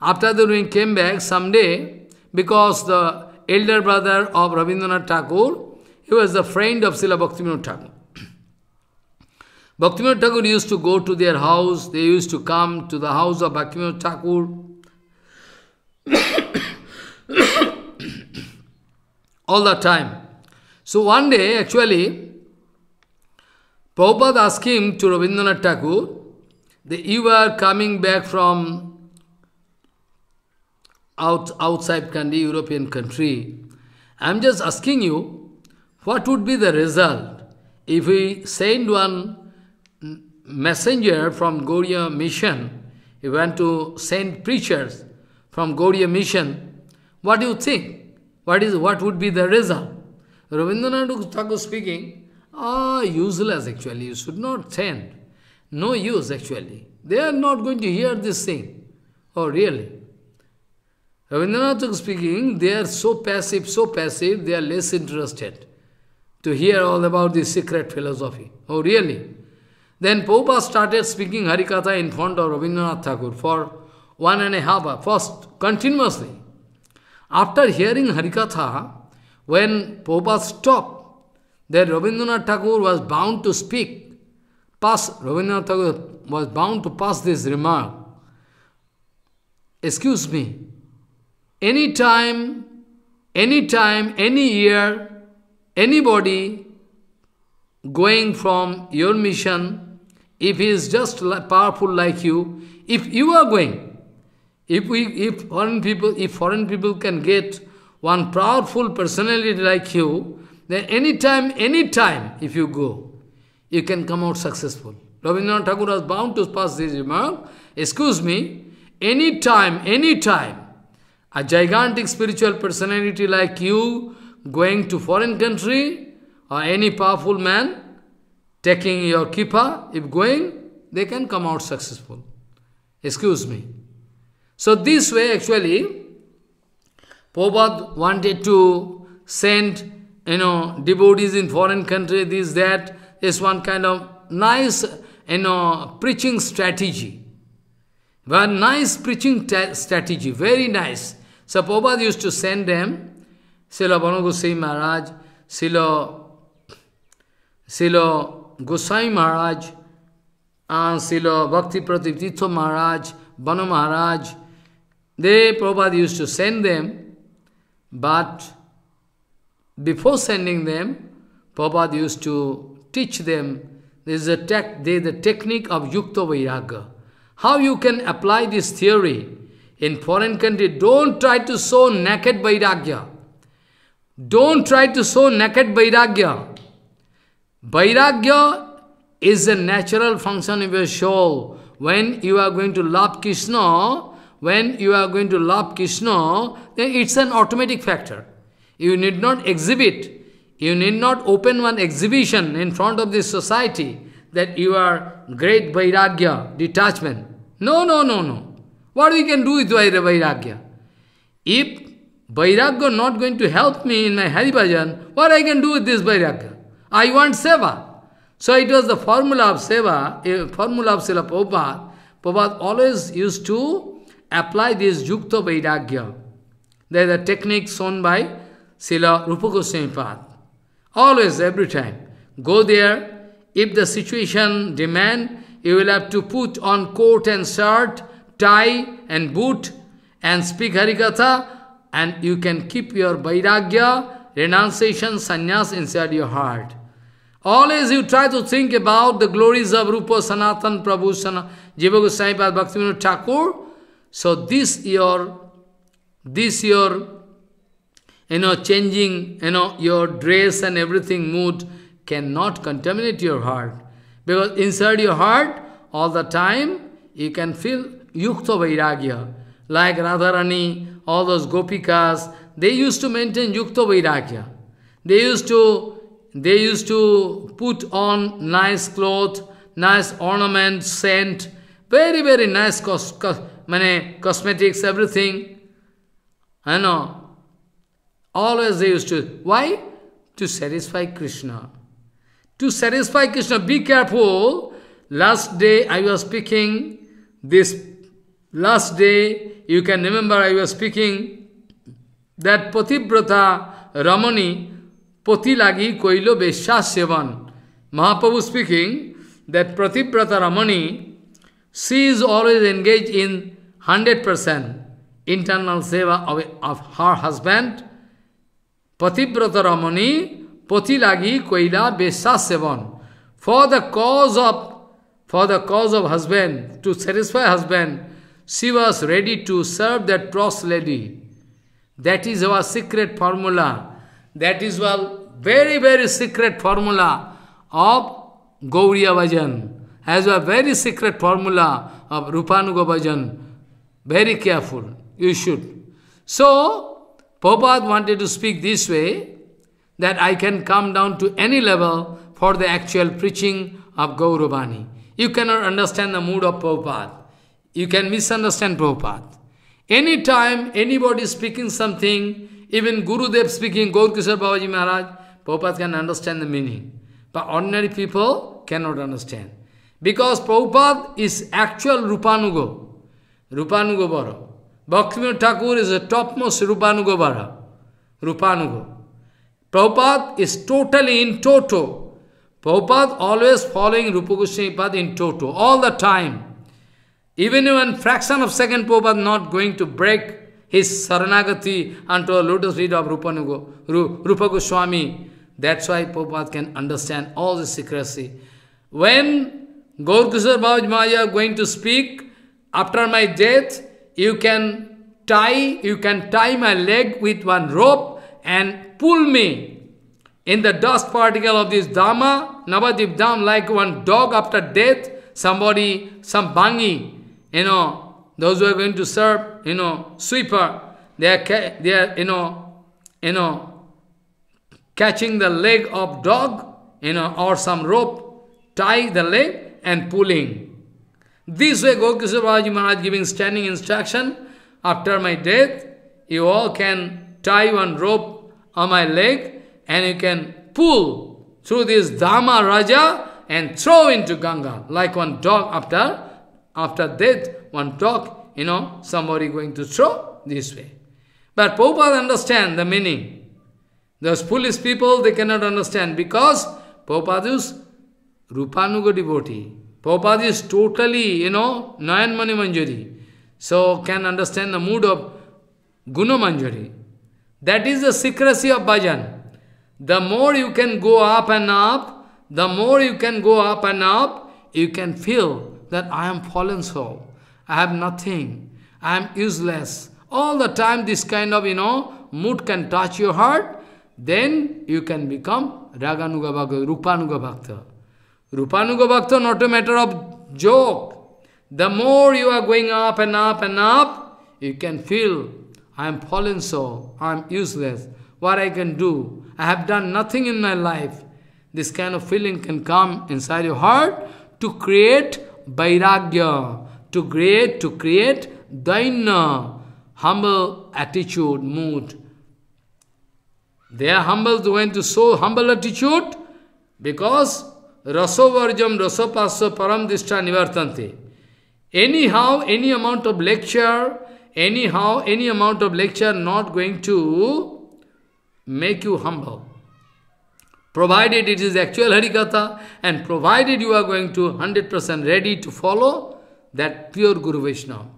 after the ring came back someday, because the elder brother of Rabindranath Tagore, he was the friend of Srila Bhaktivinoda Tagore. Bhaktivinoda Thakur used to go to their house, they used to come to the house of Bhaktivinoda Thakur all the time. So one day, actually, Prabhupada asked him to Rabindranath Thakur that you are coming back from out, outside country, European country. I am just asking you, what would be the result if we send one messenger from Goryeo mission, he went to send preachers from Goryeo mission. What do you think? What is what would be the result? Rabindranath Thakur speaking, ah, useless actually, you should not send. No use actually. They are not going to hear this thing. Oh, really? Rabindranath speaking, they are so passive, so passive, they are less interested to hear all about the secret philosophy. Oh, really? Then Popa started speaking Harikatha in front of Rabindranath Thakur for one and a half hour, first, continuously. After hearing Harikatha, when Popa stopped, then Rabindranath Thakur was bound to speak, pass, Rabindranath Thakur was bound to pass this remark. Excuse me, any time, any time, any year, anybody going from your mission if he is just powerful like you, if you are going, if we, if foreign people, if foreign people can get one powerful personality like you, then anytime, anytime, if you go, you can come out successful. Rabindranath Tagore was bound to pass this remark. Excuse me, anytime, anytime, a gigantic spiritual personality like you going to foreign country or any powerful man, taking your kippah, if going, they can come out successful. Excuse me. So this way actually, Prabhupada wanted to send, you know, devotees in foreign country, this, that, is one kind of nice, you know, preaching strategy. One nice preaching strategy, very nice. So Prabhupada used to send them, Srila Bhanu Maharaj, Srila, Srila Gosai Maharaj, and Bhakti Pratip Titho Maharaj, Banu Maharaj, they, Prabhupada used to send them, but before sending them, Prabhupada used to teach them, this is a tech, they, the technique of Yukta Vairagya. How you can apply this theory in foreign country, don't try to sow naked Vairagya. Don't try to sow naked Vairagya. Vairagya is a natural function of your soul. When you are going to love Krishna, when you are going to love Krishna, then it's an automatic factor. You need not exhibit, you need not open one exhibition in front of this society that you are great vairagya, detachment. No, no, no, no. What we can do with vairagya? If vairagya not going to help me in my Hari Bhajan, what I can do with this vairagya? I want seva. So it was the formula of seva, a formula of Srila Prabhupada. Prabhupada always used to apply this Yukta Vairagya. There is a technique shown by Srila Rupa Goswami Always, every time. Go there. If the situation demand, you will have to put on coat and shirt, tie and boot, and speak Harikatha, and you can keep your Vairagya, renunciation, sannyas inside your heart. Always you try to think about the glories of Rupa Sanatan Prabhu Sana, Jiva Goswami Pad Bhaktivinoda Thakur. So this year, this year, you know, changing, you know, your dress and everything, mood, cannot contaminate your heart. Because inside your heart, all the time, you can feel yukta vairagya. Like Radharani, all those gopikas, they used to maintain yukta vairagya. They used to they used to put on nice clothes, nice ornaments, scent, very, very nice cos cos cosmetics, everything. I know. Always they used to. Why? To satisfy Krishna. To satisfy Krishna, be careful. Last day I was speaking, this last day, you can remember I was speaking that Patibrata Ramani, Potilagi koilo vesya sevan. Mahaprabhu speaking that Pratibrata Ramani, she is always engaged in 100% internal seva of, of her husband. Patibrata Ramani, Potilagi koila vesya sevan. For the cause of for the cause of husband, to satisfy husband, she was ready to serve that prost lady. That is our secret formula that is well very, very secret formula of Gauriya Bhajan. Has a very secret formula of Rupanuga Bhajan. Very careful. You should. So, Prabhupada wanted to speak this way, that I can come down to any level for the actual preaching of Gaurabani. You cannot understand the mood of Prabhupada. You can misunderstand Prabhupada. Anytime anybody is speaking something, even Gurudev speaking, Gaur Kishore Babaji Maharaj, Prabhupada can understand the meaning. But ordinary people cannot understand. Because Prabhupada is actual Rupanugo. Rupanugo Bara. Bhaktivinoda Thakur is the topmost Rupanugo Bara. Rupanugo. Prabhupada is totally in toto. Prabhupada always following Rupa Goswami in toto, all the time. Even when fraction of second Prabhupada not going to break his saranagati to a lotus feet of Rupa, Rupa Goswami. That's why Prabhupada can understand all the secrecy. When Gaur Kusar Bhavaj Maya going to speak, after my death, you can tie, you can tie my leg with one rope and pull me in the dust particle of this Dhamma, Navadip Dham, like one dog after death, somebody, some bangi, you know, those who are going to serve, you know, sweeper, they are, they are you know, you know, catching the leg of dog, you know, or some rope, tie the leg and pulling. This way Gokishwaraji Maharaj giving standing instruction, after my death, you all can tie one rope on my leg and you can pull through this Dhamma Raja and throw into Ganga like one dog after, after death one talk, you know, somebody going to throw this way. But Prabhupada understand the meaning. Those foolish people, they cannot understand because Prabhupada is Rupanuga devotee. Prabhupada is totally, you know, Nayan Mani Manjari. So can understand the mood of Guna Manjari. That is the secrecy of bhajan. The more you can go up and up, the more you can go up and up, you can feel that I am fallen soul. I have nothing, I am useless. All the time this kind of, you know, mood can touch your heart, then you can become Raganuga Bhakta, Rupanuga Bhakta. Rupanuga Bhakta not a matter of joke. The more you are going up and up and up, you can feel, I am fallen so, I am useless. What I can do? I have done nothing in my life. This kind of feeling can come inside your heart to create vairagya, to create, to create Daina, uh, humble attitude, mood. They are humble going to show humble attitude because rasovarjam Rasopasa paramdishta nivartante. Anyhow, any amount of lecture, anyhow, any amount of lecture not going to make you humble. Provided it is actual Harikatha and provided you are going to 100% ready to follow, that pure Guru Vaishnava.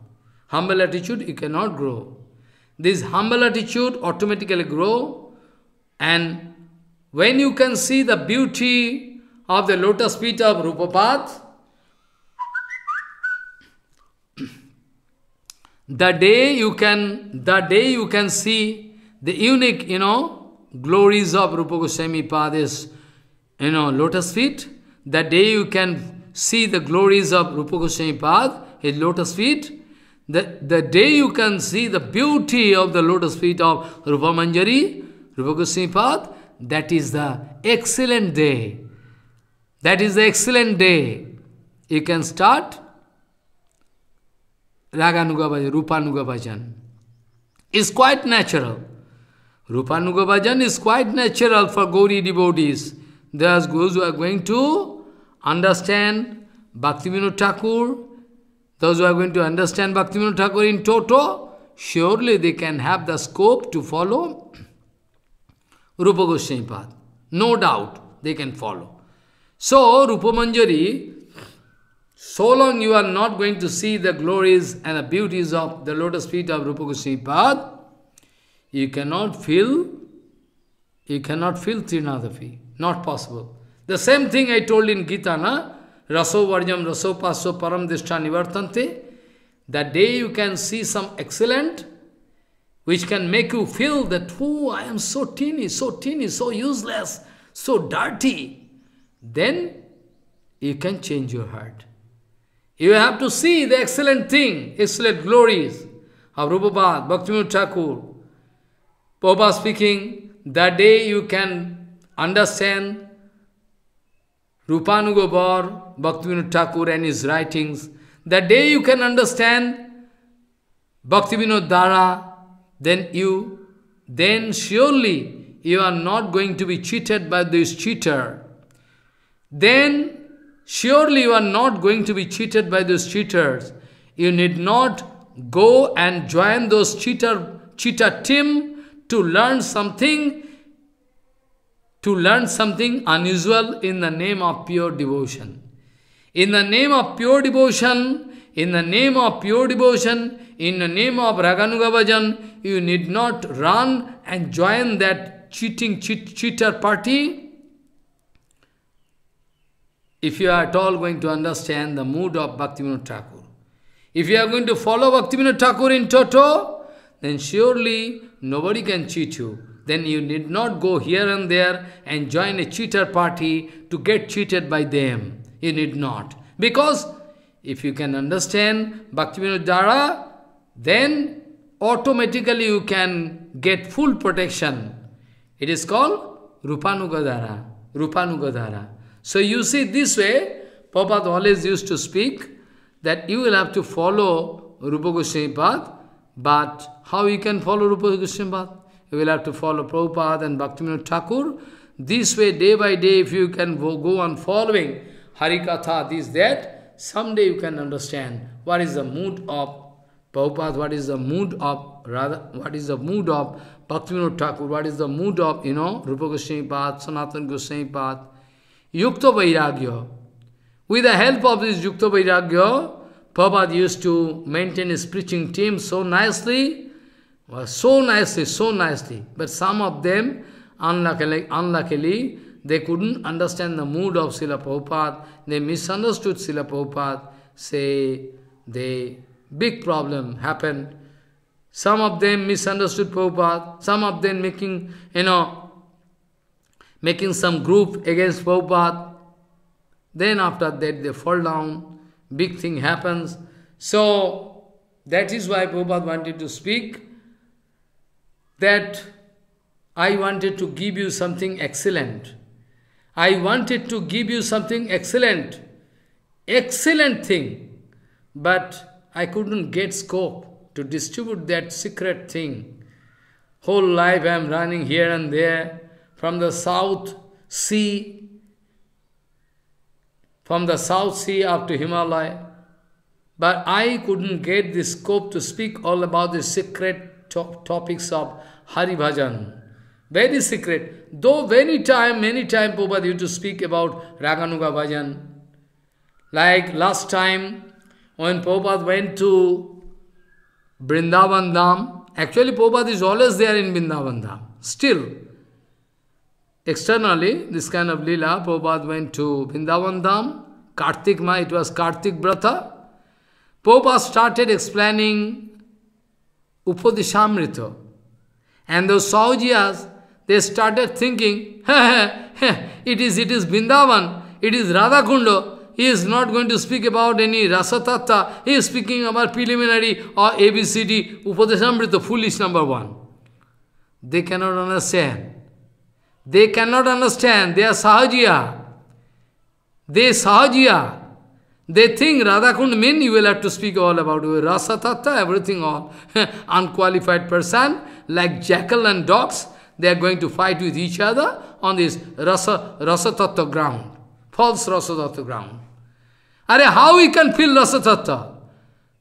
Humble attitude, you cannot grow. This humble attitude automatically grow and when you can see the beauty of the lotus feet of Rupapath, the day you can, the day you can see the unique, you know, glories of Rupa Goswami Pade's, you know, lotus feet, the day you can see the glories of Rupa Goswami Pad, his lotus feet, the, the day you can see the beauty of the lotus feet of Rupa Manjari, Rupa Goswami Pad, that is the excellent day. That is the excellent day. You can start Raganuga Bhajan, Rupanuga Bhajan. It's quite natural. Rupanuga Bhajan is quite natural for Gauri devotees. There are those who are going to understand Bhaktivinoda Thakur, those who are going to understand Bhaktivinoda Thakur in toto, surely they can have the scope to follow Rupa Goswami path. No doubt they can follow. So, Rupa Manjari, so long you are not going to see the glories and the beauties of the lotus feet of Rupa Goswami path, you cannot feel, you cannot feel Trinadapi. Not possible. The same thing I told in Gita, na? Raso Varjam Raso Paso Param Dishta Nivartante. That day you can see some excellent which can make you feel that, oh, I am so teeny, so teeny, so useless, so dirty. Then you can change your heart. You have to see the excellent thing, excellent glories of Prabhupada, Bhaktivinoda Thakur. Prabhupada speaking, that day you can understand bhakti Bhaktivinoda Thakur and his writings, the day you can understand Bhaktivinoda Dara, then you, then surely you are not going to be cheated by this cheater. Then surely you are not going to be cheated by those cheaters. You need not go and join those cheater cheater team to learn something to learn something unusual in the name of pure devotion. In the name of pure devotion, in the name of pure devotion, in the name of Raghunugavajan, you need not run and join that cheating cheat, cheater party. If you are at all going to understand the mood of Bhaktivinoda Thakur. If you are going to follow Bhaktivinoda Thakur in toto, then surely nobody can cheat you. Then you need not go here and there and join a cheater party to get cheated by them. You need not. Because if you can understand Bhaktivinoda Dara, then automatically you can get full protection. It is called Rupanugadhara. Rupanugadhara. So you see this way, Prabhupada always used to speak that you will have to follow Rupa Goswami path, but how you can follow Rupa Goswami path? you will have to follow Prabhupada and Bhaktivinoda Thakur. This way, day by day, if you can go on following Harikatha, this, that, someday you can understand what is the mood of Prabhupada, what is the mood of rather what is the mood of Bhaktivinoda Thakur, what is the mood of, you know, Rupa Goswami Path, Sanatana Goswami Path, Yukta Vairagya. With the help of this Yukta Vairagya, Prabhupada used to maintain his preaching team so nicely well, so nicely, so nicely. But some of them, unluckily, unluckily they couldn't understand the mood of Srila Prabhupada. They misunderstood Srila Prabhupada. Say, they, big problem happened. Some of them misunderstood Prabhupada. Some of them making, you know, making some group against Prabhupada. Then after that they fall down. Big thing happens. So, that is why Prabhupada wanted to speak that I wanted to give you something excellent. I wanted to give you something excellent, excellent thing, but I couldn't get scope to distribute that secret thing. Whole life I am running here and there, from the South Sea, from the South Sea up to Himalaya. But I couldn't get the scope to speak all about the secret topics of Hari Bhajan. Very secret. Though many time, many time Prabhupada used to speak about Raganuga Bhajan. Like last time when Prabhupada went to Vrindavan Dham, actually Prabhupada is always there in Vrindavan Dham. Still, externally, this kind of lila, Prabhupada went to Vrindavan Dham, Kartik Ma, it was Kartik Bratha. Prabhupada started explaining Upadishamrita. And those Saujiyas, they started thinking, it is, it is Vrindavan, it is Radha Kundo. He is not going to speak about any rasa He is speaking about preliminary or ABCD, Upadeshamrita, foolish number one. They cannot understand. They cannot understand. They are Sahajiya. They Sahajiya. They think Radhakund mean you will have to speak all about Rasa Tattva, everything all. Unqualified person, like jackal and dogs, they are going to fight with each other on this Rasa, Rasa Tattva ground, false Rasa Tattva ground. Are how we can feel Rasa Tattva?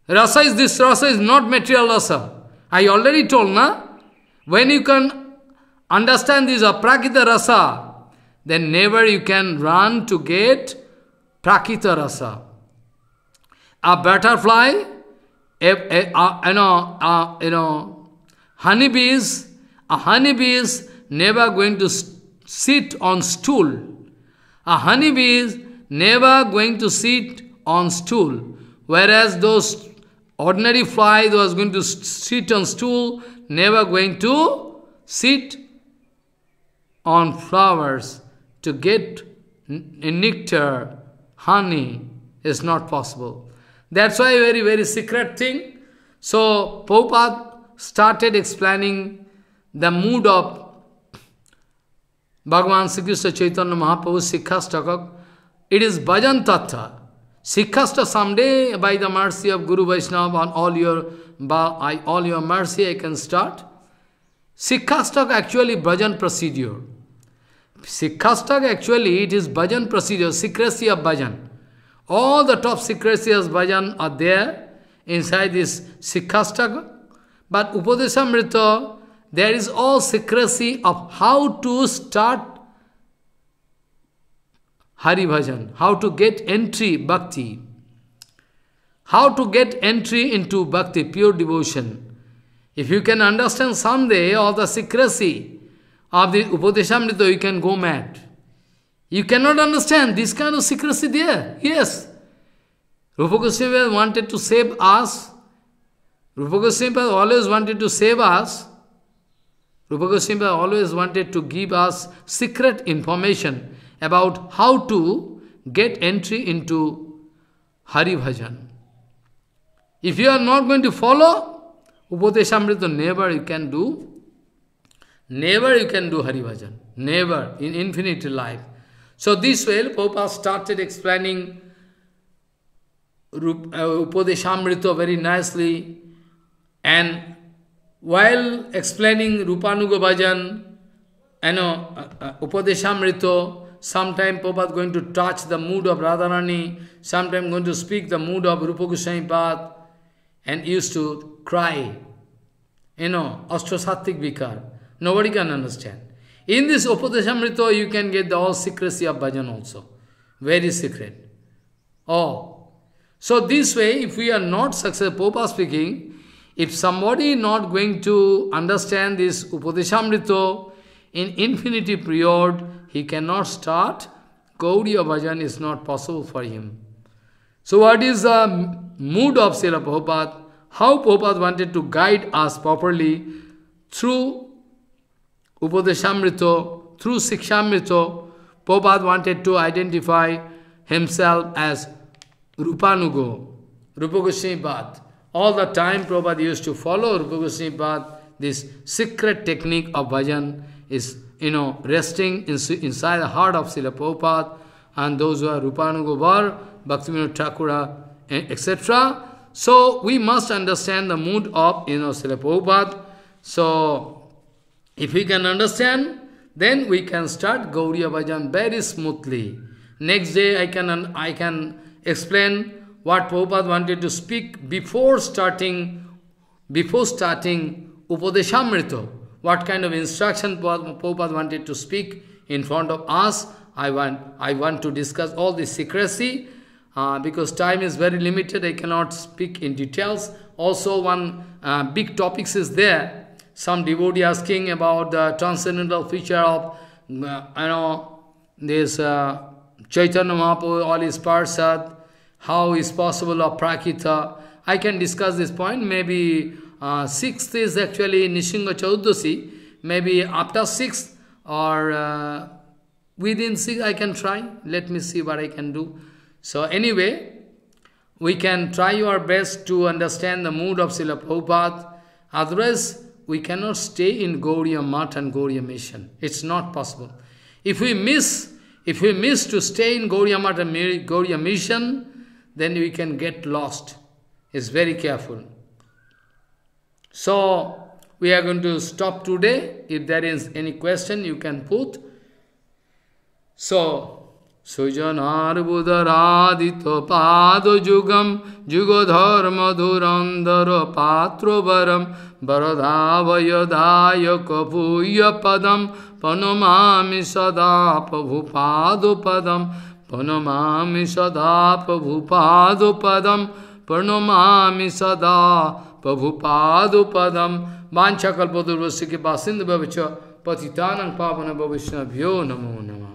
Rasa is this, Rasa is not material Rasa. I already told, na? When you can understand this aprakita Rasa, then never you can run to get prakita rasa a butterfly, a, a, a, you know, a, uh, you know, honeybees, a honeybee is never going to sit on stool. A honeybee is never going to sit on stool. Whereas those ordinary fly that was going to sit on stool, never going to sit on flowers to get nectar, honey is not possible. That's why very, very secret thing. So Prabhupada started explaining the mood of Bhagavan Sri Krishna Chaitanya Mahaprabhu Sikkhastakak. It is bhajan tattva. Sikkhasta someday by the mercy of Guru Vaishnava on all your, by all your mercy I can start. Sikkhastak actually bhajan procedure. Sikkhastak actually it is bhajan procedure, secrecy of bhajan. All the top of bhajan are there inside this Sikhastaga. But Upadesamrita, there is all secrecy of how to start Hari Bhajan, how to get entry bhakti, how to get entry into bhakti, pure devotion. If you can understand someday all the secrecy of the Upadeshamrita, you can go mad. You cannot understand this kind of secrecy there. Yes. Rupa Goswami wanted to save us. Rupa Goswami always wanted to save us. Rupa Goswami always wanted to give us secret information about how to get entry into Hari Bhajan. If you are not going to follow, Upadeshamrita never you can do. Never you can do Hari Bhajan. Never in infinite life. So this way, Prabhupada started explaining uh, Upadeshamrita very nicely and while explaining Rupanuga Bhajan, you know, uh, uh, Upadeshamrita, sometime is going to touch the mood of Radharani, sometime going to speak the mood of Rupa Goswami Path, and used to cry, you know, Astrasattik Vikar. Nobody can understand. In this Upadeshamrita, you can get the all secrecy of bhajan also. Very secret. Oh. So this way, if we are not successful, Popa speaking, if somebody not going to understand this Upadeshamrita in infinity period, he cannot start. Gauriya bhajan is not possible for him. So what is the mood of Srila Prabhupada? How Prabhupada wanted to guide us properly through Upadeshamrita, through Sikshamrita, Prabhupada wanted to identify himself as Rupanugo, Rupa Goswami All the time Prabhupada used to follow Rupa Goswami This secret technique of bhajan is, you know, resting in, inside the heart of Srila Prabhupada and those who are Rupanugo Bhar, Bhaktivinoda Thakura, uh, etc. So we must understand the mood of, you know, Srila Prabhupada. So, if we can understand, then we can start Gauriya Bhajan very smoothly. Next day I can, I can explain what Prabhupada wanted to speak before starting, before starting Upadeshamrita. What kind of instruction Prabhupada wanted to speak in front of us. I want, I want to discuss all the secrecy uh, because time is very limited. I cannot speak in details. Also, one uh, big topics is there some devotee asking about the transcendental feature of, uh, you know, this uh, Chaitanya Mahaprabhu, all his parsad, how is possible of prakita. I can discuss this point. Maybe uh, sixth is actually Nishinga Chaudhasi. Maybe after sixth or uh, within six I can try. Let me see what I can do. So anyway, we can try our best to understand the mood of Srila Prabhupada. Otherwise, we cannot stay in Gauriya Math and Gauriya Mission. It's not possible. If we miss, if we miss to stay in Gauriya Math and Gauriya Mission, then we can get lost. It's very careful. So, we are going to stop today. If there is any question, you can put. So, সুজনার্বুদরাদিত পাদযুগম যুগধর্মধুরন্ধর वरदावयधाय कपूय पदम पनुमामि सदा प्रभुपादपदम प्रणमामि सदा प्रभुपादपदम प्रणमामि सदा प्रभुपादपदम वाछाकल्पदुर्वश्य के बासिंद भविष्य पावन भविष्णभ्यो नमो नमः